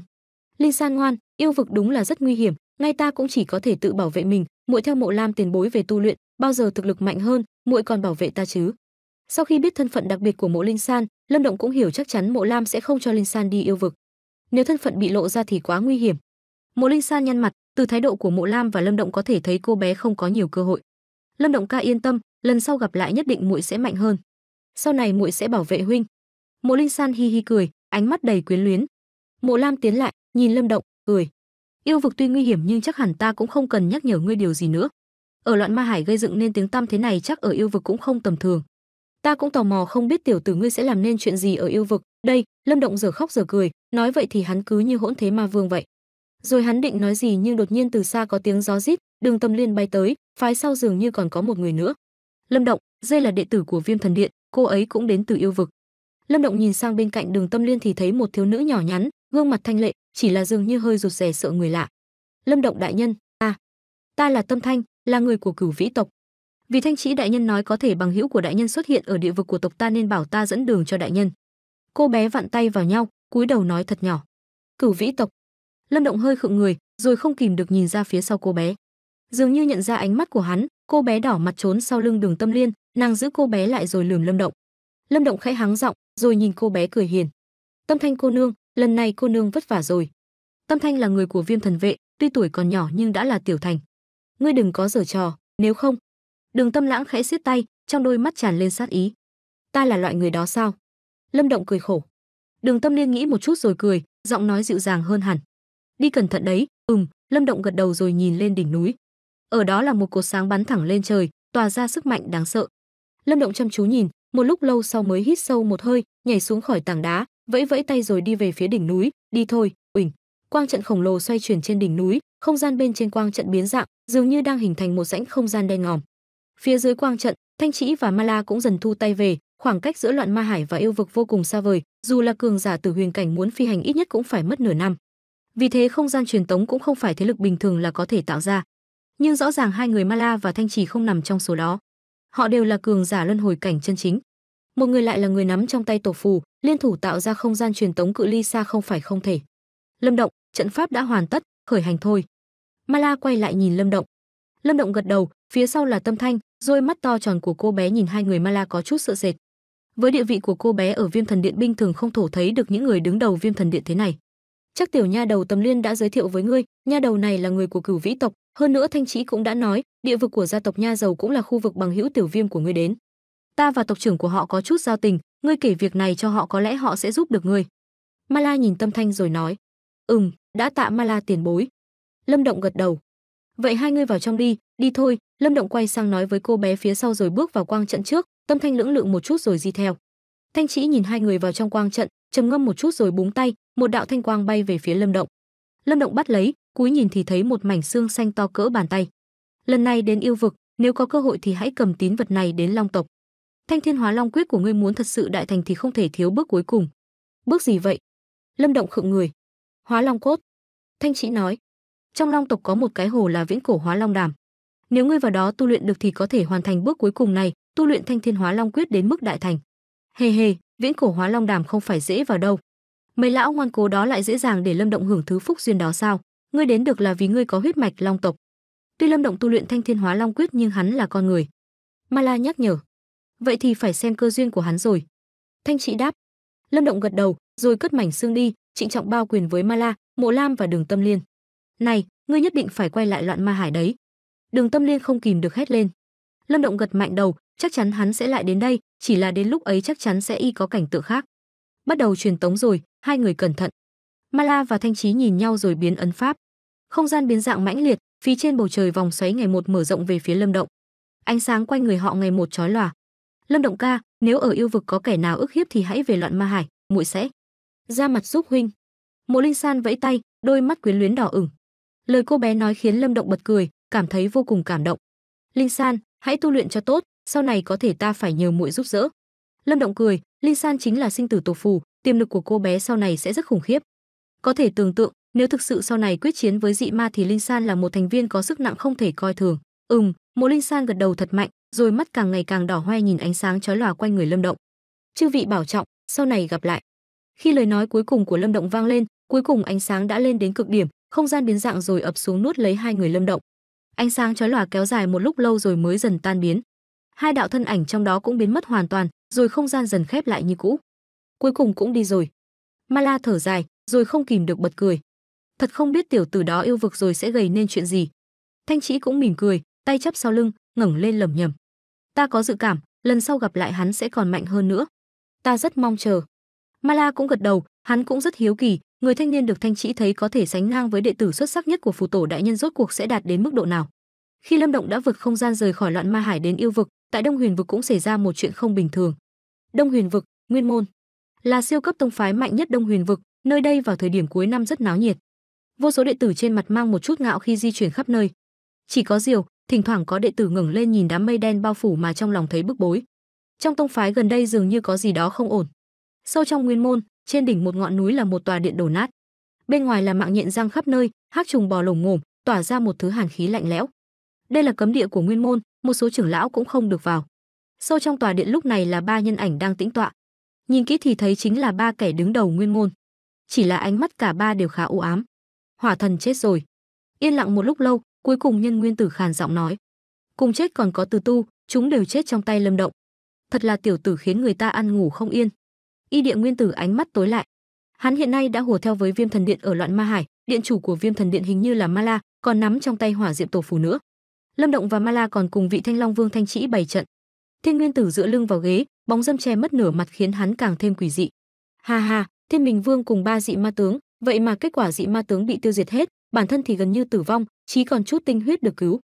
linh san ngoan yêu vực đúng là rất nguy hiểm ngay ta cũng chỉ có thể tự bảo vệ mình muội theo mộ lam tiền bối về tu luyện bao giờ thực lực mạnh hơn muội còn bảo vệ ta chứ sau khi biết thân phận đặc biệt của mộ linh san lâm động cũng hiểu chắc chắn mộ lam sẽ không cho linh san đi yêu vực nếu thân phận bị lộ ra thì quá nguy hiểm mộ linh san nhăn mặt từ thái độ của mộ lam và lâm động có thể thấy cô bé không có nhiều cơ hội lâm động ca yên tâm lần sau gặp lại nhất định muội sẽ mạnh hơn sau này muội sẽ bảo vệ huynh mộ linh san hi hi cười ánh mắt đầy quyến luyến Mộ Lam tiến lại, nhìn Lâm Động, cười. Yêu vực tuy nguy hiểm nhưng chắc hẳn ta cũng không cần nhắc nhở ngươi điều gì nữa. Ở loạn ma hải gây dựng nên tiếng tăm thế này chắc ở yêu vực cũng không tầm thường. Ta cũng tò mò không biết tiểu tử ngươi sẽ làm nên chuyện gì ở yêu vực. Đây, Lâm Động giờ khóc giờ cười, nói vậy thì hắn cứ như hỗn thế ma vương vậy. Rồi hắn định nói gì nhưng đột nhiên từ xa có tiếng gió rít, Đường Tâm Liên bay tới, phái sau dường như còn có một người nữa. Lâm Động, dây là đệ tử của Viêm Thần Điện, cô ấy cũng đến từ yêu vực. Lâm Động nhìn sang bên cạnh Đường Tâm Liên thì thấy một thiếu nữ nhỏ nhắn, gương mặt thanh lệ chỉ là dường như hơi rụt rè sợ người lạ lâm động đại nhân ta ta là tâm thanh là người của cửu vĩ tộc vì thanh trĩ đại nhân nói có thể bằng hữu của đại nhân xuất hiện ở địa vực của tộc ta nên bảo ta dẫn đường cho đại nhân cô bé vặn tay vào nhau cúi đầu nói thật nhỏ cửu vĩ tộc lâm động hơi khựng người rồi không kìm được nhìn ra phía sau cô bé dường như nhận ra ánh mắt của hắn cô bé đỏ mặt trốn sau lưng đường tâm liên nàng giữ cô bé lại rồi lườm lâm động lâm động khẽ háng giọng rồi nhìn cô bé cười hiền tâm thanh cô nương lần này cô nương vất vả rồi tâm thanh là người của viêm thần vệ tuy tuổi còn nhỏ nhưng đã là tiểu thành ngươi đừng có giở trò nếu không đường tâm lãng khẽ xiết tay trong đôi mắt tràn lên sát ý ta là loại người đó sao lâm động cười khổ đường tâm liên nghĩ một chút rồi cười giọng nói dịu dàng hơn hẳn đi cẩn thận đấy ừm lâm động gật đầu rồi nhìn lên đỉnh núi ở đó là một cột sáng bắn thẳng lên trời tỏa ra sức mạnh đáng sợ lâm động chăm chú nhìn một lúc lâu sau mới hít sâu một hơi nhảy xuống khỏi tảng đá vẫy vẫy tay rồi đi về phía đỉnh núi đi thôi uỳnh quang trận khổng lồ xoay chuyển trên đỉnh núi không gian bên trên quang trận biến dạng dường như đang hình thành một rãnh không gian đen ngòm phía dưới quang trận thanh trĩ và ma la cũng dần thu tay về khoảng cách giữa loạn ma hải và yêu vực vô cùng xa vời dù là cường giả từ huyền cảnh muốn phi hành ít nhất cũng phải mất nửa năm vì thế không gian truyền tống cũng không phải thế lực bình thường là có thể tạo ra nhưng rõ ràng hai người ma la và thanh trì không nằm trong số đó họ đều là cường giả luân hồi cảnh chân chính một người lại là người nắm trong tay tổ phù liên thủ tạo ra không gian truyền tống cự ly xa không phải không thể lâm động trận pháp đã hoàn tất khởi hành thôi mala quay lại nhìn lâm động lâm động gật đầu phía sau là tâm thanh rồi mắt to tròn của cô bé nhìn hai người mala có chút sợ sệt với địa vị của cô bé ở viêm thần điện binh thường không thổ thấy được những người đứng đầu viêm thần điện thế này chắc tiểu nha đầu tầm liên đã giới thiệu với ngươi nha đầu này là người của cửu vĩ tộc hơn nữa thanh trí cũng đã nói địa vực của gia tộc nha giàu cũng là khu vực bằng hữu tiểu viêm của ngươi đến ta và tộc trưởng của họ có chút giao tình ngươi kể việc này cho họ có lẽ họ sẽ giúp được ngươi mala nhìn tâm thanh rồi nói ừm đã tạ mala tiền bối lâm động gật đầu vậy hai ngươi vào trong đi đi thôi lâm động quay sang nói với cô bé phía sau rồi bước vào quang trận trước tâm thanh lưỡng lự một chút rồi di theo thanh chỉ nhìn hai người vào trong quang trận trầm ngâm một chút rồi búng tay một đạo thanh quang bay về phía lâm động lâm động bắt lấy cúi nhìn thì thấy một mảnh xương xanh to cỡ bàn tay lần này đến yêu vực nếu có cơ hội thì hãy cầm tín vật này đến long tộc Thanh Thiên Hóa Long Quyết của ngươi muốn thật sự đại thành thì không thể thiếu bước cuối cùng. Bước gì vậy? Lâm Động khựng người. Hóa Long cốt. Thanh Chỉ nói, trong Long tộc có một cái hồ là Viễn Cổ Hóa Long Đàm. Nếu ngươi vào đó tu luyện được thì có thể hoàn thành bước cuối cùng này, tu luyện Thanh Thiên Hóa Long Quyết đến mức đại thành. Hề hề, Viễn Cổ Hóa Long Đàm không phải dễ vào đâu. Mấy lão ngoan cố đó lại dễ dàng để Lâm Động hưởng thứ phúc duyên đó sao? Ngươi đến được là vì ngươi có huyết mạch Long tộc. Tuy Lâm Động tu luyện Thanh Thiên Hóa Long Quyết nhưng hắn là con người. Mala nhắc nhở, vậy thì phải xem cơ duyên của hắn rồi thanh trị đáp lâm động gật đầu rồi cất mảnh xương đi trịnh trọng bao quyền với ma la mộ lam và đường tâm liên này ngươi nhất định phải quay lại loạn ma hải đấy đường tâm liên không kìm được hét lên lâm động gật mạnh đầu chắc chắn hắn sẽ lại đến đây chỉ là đến lúc ấy chắc chắn sẽ y có cảnh tượng khác bắt đầu truyền tống rồi hai người cẩn thận ma la và thanh trí nhìn nhau rồi biến ấn pháp không gian biến dạng mãnh liệt phía trên bầu trời vòng xoáy ngày một mở rộng về phía lâm động ánh sáng quanh người họ ngày một chói lòa lâm động ca nếu ở yêu vực có kẻ nào ức hiếp thì hãy về loạn ma hải muội sẽ ra mặt giúp huynh mộ linh san vẫy tay đôi mắt quyến luyến đỏ ửng lời cô bé nói khiến lâm động bật cười cảm thấy vô cùng cảm động linh san hãy tu luyện cho tốt sau này có thể ta phải nhờ muội giúp đỡ lâm động cười linh san chính là sinh tử tổ phù tiềm lực của cô bé sau này sẽ rất khủng khiếp có thể tưởng tượng nếu thực sự sau này quyết chiến với dị ma thì linh san là một thành viên có sức nặng không thể coi thường ừm Mộ Linh San gật đầu thật mạnh, rồi mắt càng ngày càng đỏ hoe nhìn ánh sáng chói lòa quanh người Lâm Động. "Chư vị bảo trọng, sau này gặp lại." Khi lời nói cuối cùng của Lâm Động vang lên, cuối cùng ánh sáng đã lên đến cực điểm, không gian biến dạng rồi ập xuống nuốt lấy hai người Lâm Động. Ánh sáng chói lòa kéo dài một lúc lâu rồi mới dần tan biến. Hai đạo thân ảnh trong đó cũng biến mất hoàn toàn, rồi không gian dần khép lại như cũ. Cuối cùng cũng đi rồi. Mala thở dài, rồi không kìm được bật cười. Thật không biết tiểu tử đó yêu vực rồi sẽ gây nên chuyện gì. Thanh Chỉ cũng mỉm cười, tay chắp sau lưng ngẩng lên lẩm nhẩm ta có dự cảm lần sau gặp lại hắn sẽ còn mạnh hơn nữa ta rất mong chờ mala cũng gật đầu hắn cũng rất hiếu kỳ người thanh niên được thanh trĩ thấy có thể sánh ngang với đệ tử xuất sắc nhất của phù tổ đại nhân rốt cuộc sẽ đạt đến mức độ nào khi lâm động đã vượt không gian rời khỏi loạn ma hải đến yêu vực tại đông huyền vực cũng xảy ra một chuyện không bình thường đông huyền vực nguyên môn là siêu cấp tông phái mạnh nhất đông huyền vực nơi đây vào thời điểm cuối năm rất náo nhiệt vô số đệ tử trên mặt mang một chút ngạo khi di chuyển khắp nơi chỉ có diều thỉnh thoảng có đệ tử ngẩng lên nhìn đám mây đen bao phủ mà trong lòng thấy bức bối. Trong tông phái gần đây dường như có gì đó không ổn. Sâu trong nguyên môn, trên đỉnh một ngọn núi là một tòa điện đổ nát. Bên ngoài là mạng nhện răng khắp nơi, hắc trùng bò lồng ngồm, tỏa ra một thứ hàn khí lạnh lẽo. Đây là cấm địa của nguyên môn, một số trưởng lão cũng không được vào. Sâu trong tòa điện lúc này là ba nhân ảnh đang tĩnh tọa. Nhìn kỹ thì thấy chính là ba kẻ đứng đầu nguyên môn. Chỉ là ánh mắt cả ba đều khá u ám. Hỏa thần chết rồi. Yên lặng một lúc lâu, Cuối cùng nhân nguyên tử khàn giọng nói, cùng chết còn có từ tu, chúng đều chết trong tay lâm động. Thật là tiểu tử khiến người ta ăn ngủ không yên. Y địa nguyên tử ánh mắt tối lại. Hắn hiện nay đã hùa theo với viêm thần điện ở loạn ma hải, điện chủ của viêm thần điện hình như là ma la, còn nắm trong tay hỏa diệm tổ phù nữa. Lâm Động và Ma La còn cùng vị Thanh Long Vương Thanh Trĩ bày trận. Thiên Nguyên Tử dựa lưng vào ghế, bóng dâm che mất nửa mặt khiến hắn càng thêm quỷ dị. Ha ha, Thiên bình Vương cùng ba dị ma tướng, vậy mà kết quả dị ma tướng bị tiêu diệt hết, bản thân thì gần như tử vong, chỉ còn chút tinh huyết được cứu.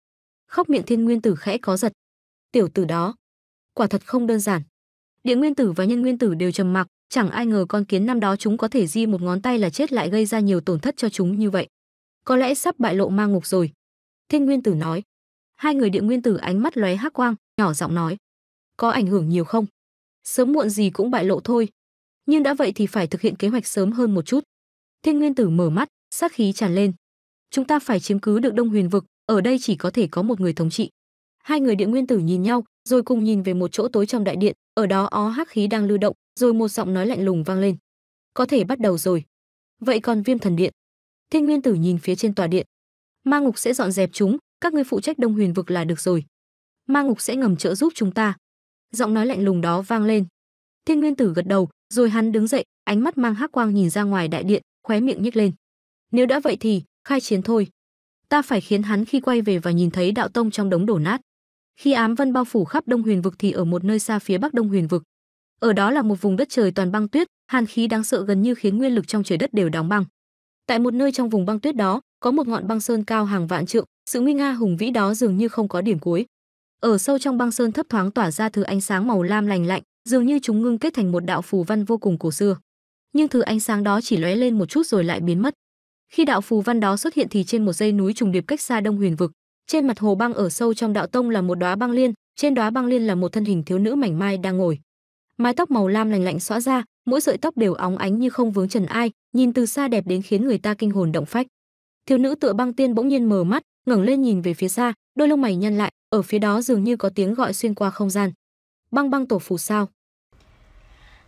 Khóc miệng Thiên Nguyên Tử khẽ có giật. Tiểu tử đó, quả thật không đơn giản. Địa Nguyên Tử và Nhân Nguyên Tử đều trầm mặc, chẳng ai ngờ con kiến năm đó chúng có thể di một ngón tay là chết lại gây ra nhiều tổn thất cho chúng như vậy. Có lẽ sắp bại lộ ma ngục rồi. Thiên Nguyên Tử nói. Hai người Địa Nguyên Tử ánh mắt lóe hắc quang, nhỏ giọng nói: "Có ảnh hưởng nhiều không? Sớm muộn gì cũng bại lộ thôi, nhưng đã vậy thì phải thực hiện kế hoạch sớm hơn một chút." Thiên Nguyên Tử mở mắt, sát khí tràn lên chúng ta phải chiếm cứ được đông huyền vực ở đây chỉ có thể có một người thống trị hai người địa nguyên tử nhìn nhau rồi cùng nhìn về một chỗ tối trong đại điện ở đó ó hắc khí đang lưu động rồi một giọng nói lạnh lùng vang lên có thể bắt đầu rồi vậy còn viêm thần điện thiên nguyên tử nhìn phía trên tòa điện ma ngục sẽ dọn dẹp chúng các ngươi phụ trách đông huyền vực là được rồi ma ngục sẽ ngầm trợ giúp chúng ta giọng nói lạnh lùng đó vang lên thiên nguyên tử gật đầu rồi hắn đứng dậy ánh mắt mang hắc quang nhìn ra ngoài đại điện khóe miệng nhếch lên nếu đã vậy thì khai chiến thôi. Ta phải khiến hắn khi quay về và nhìn thấy đạo tông trong đống đổ nát. Khi ám vân bao phủ khắp Đông Huyền vực thì ở một nơi xa phía Bắc Đông Huyền vực. Ở đó là một vùng đất trời toàn băng tuyết, hàn khí đáng sợ gần như khiến nguyên lực trong trời đất đều đóng băng. Tại một nơi trong vùng băng tuyết đó, có một ngọn băng sơn cao hàng vạn trượng, sự nguy nga hùng vĩ đó dường như không có điểm cuối. Ở sâu trong băng sơn thấp thoáng tỏa ra thứ ánh sáng màu lam lành lạnh, dường như chúng ngưng kết thành một đạo phù văn vô cùng cổ xưa. Nhưng thứ ánh sáng đó chỉ lóe lên một chút rồi lại biến mất. Khi đạo phù văn đó xuất hiện thì trên một dãy núi trùng điệp cách xa Đông Huyền vực, trên mặt hồ băng ở sâu trong đạo tông là một đóa băng liên, trên đóa băng liên là một thân hình thiếu nữ mảnh mai đang ngồi. Mái tóc màu lam lành lạnh xõa ra, mỗi sợi tóc đều óng ánh như không vướng trần ai, nhìn từ xa đẹp đến khiến người ta kinh hồn động phách. Thiếu nữ tựa băng tiên bỗng nhiên mở mắt, ngẩng lên nhìn về phía xa, đôi lông mày nhăn lại, ở phía đó dường như có tiếng gọi xuyên qua không gian. Băng băng tổ phù sao?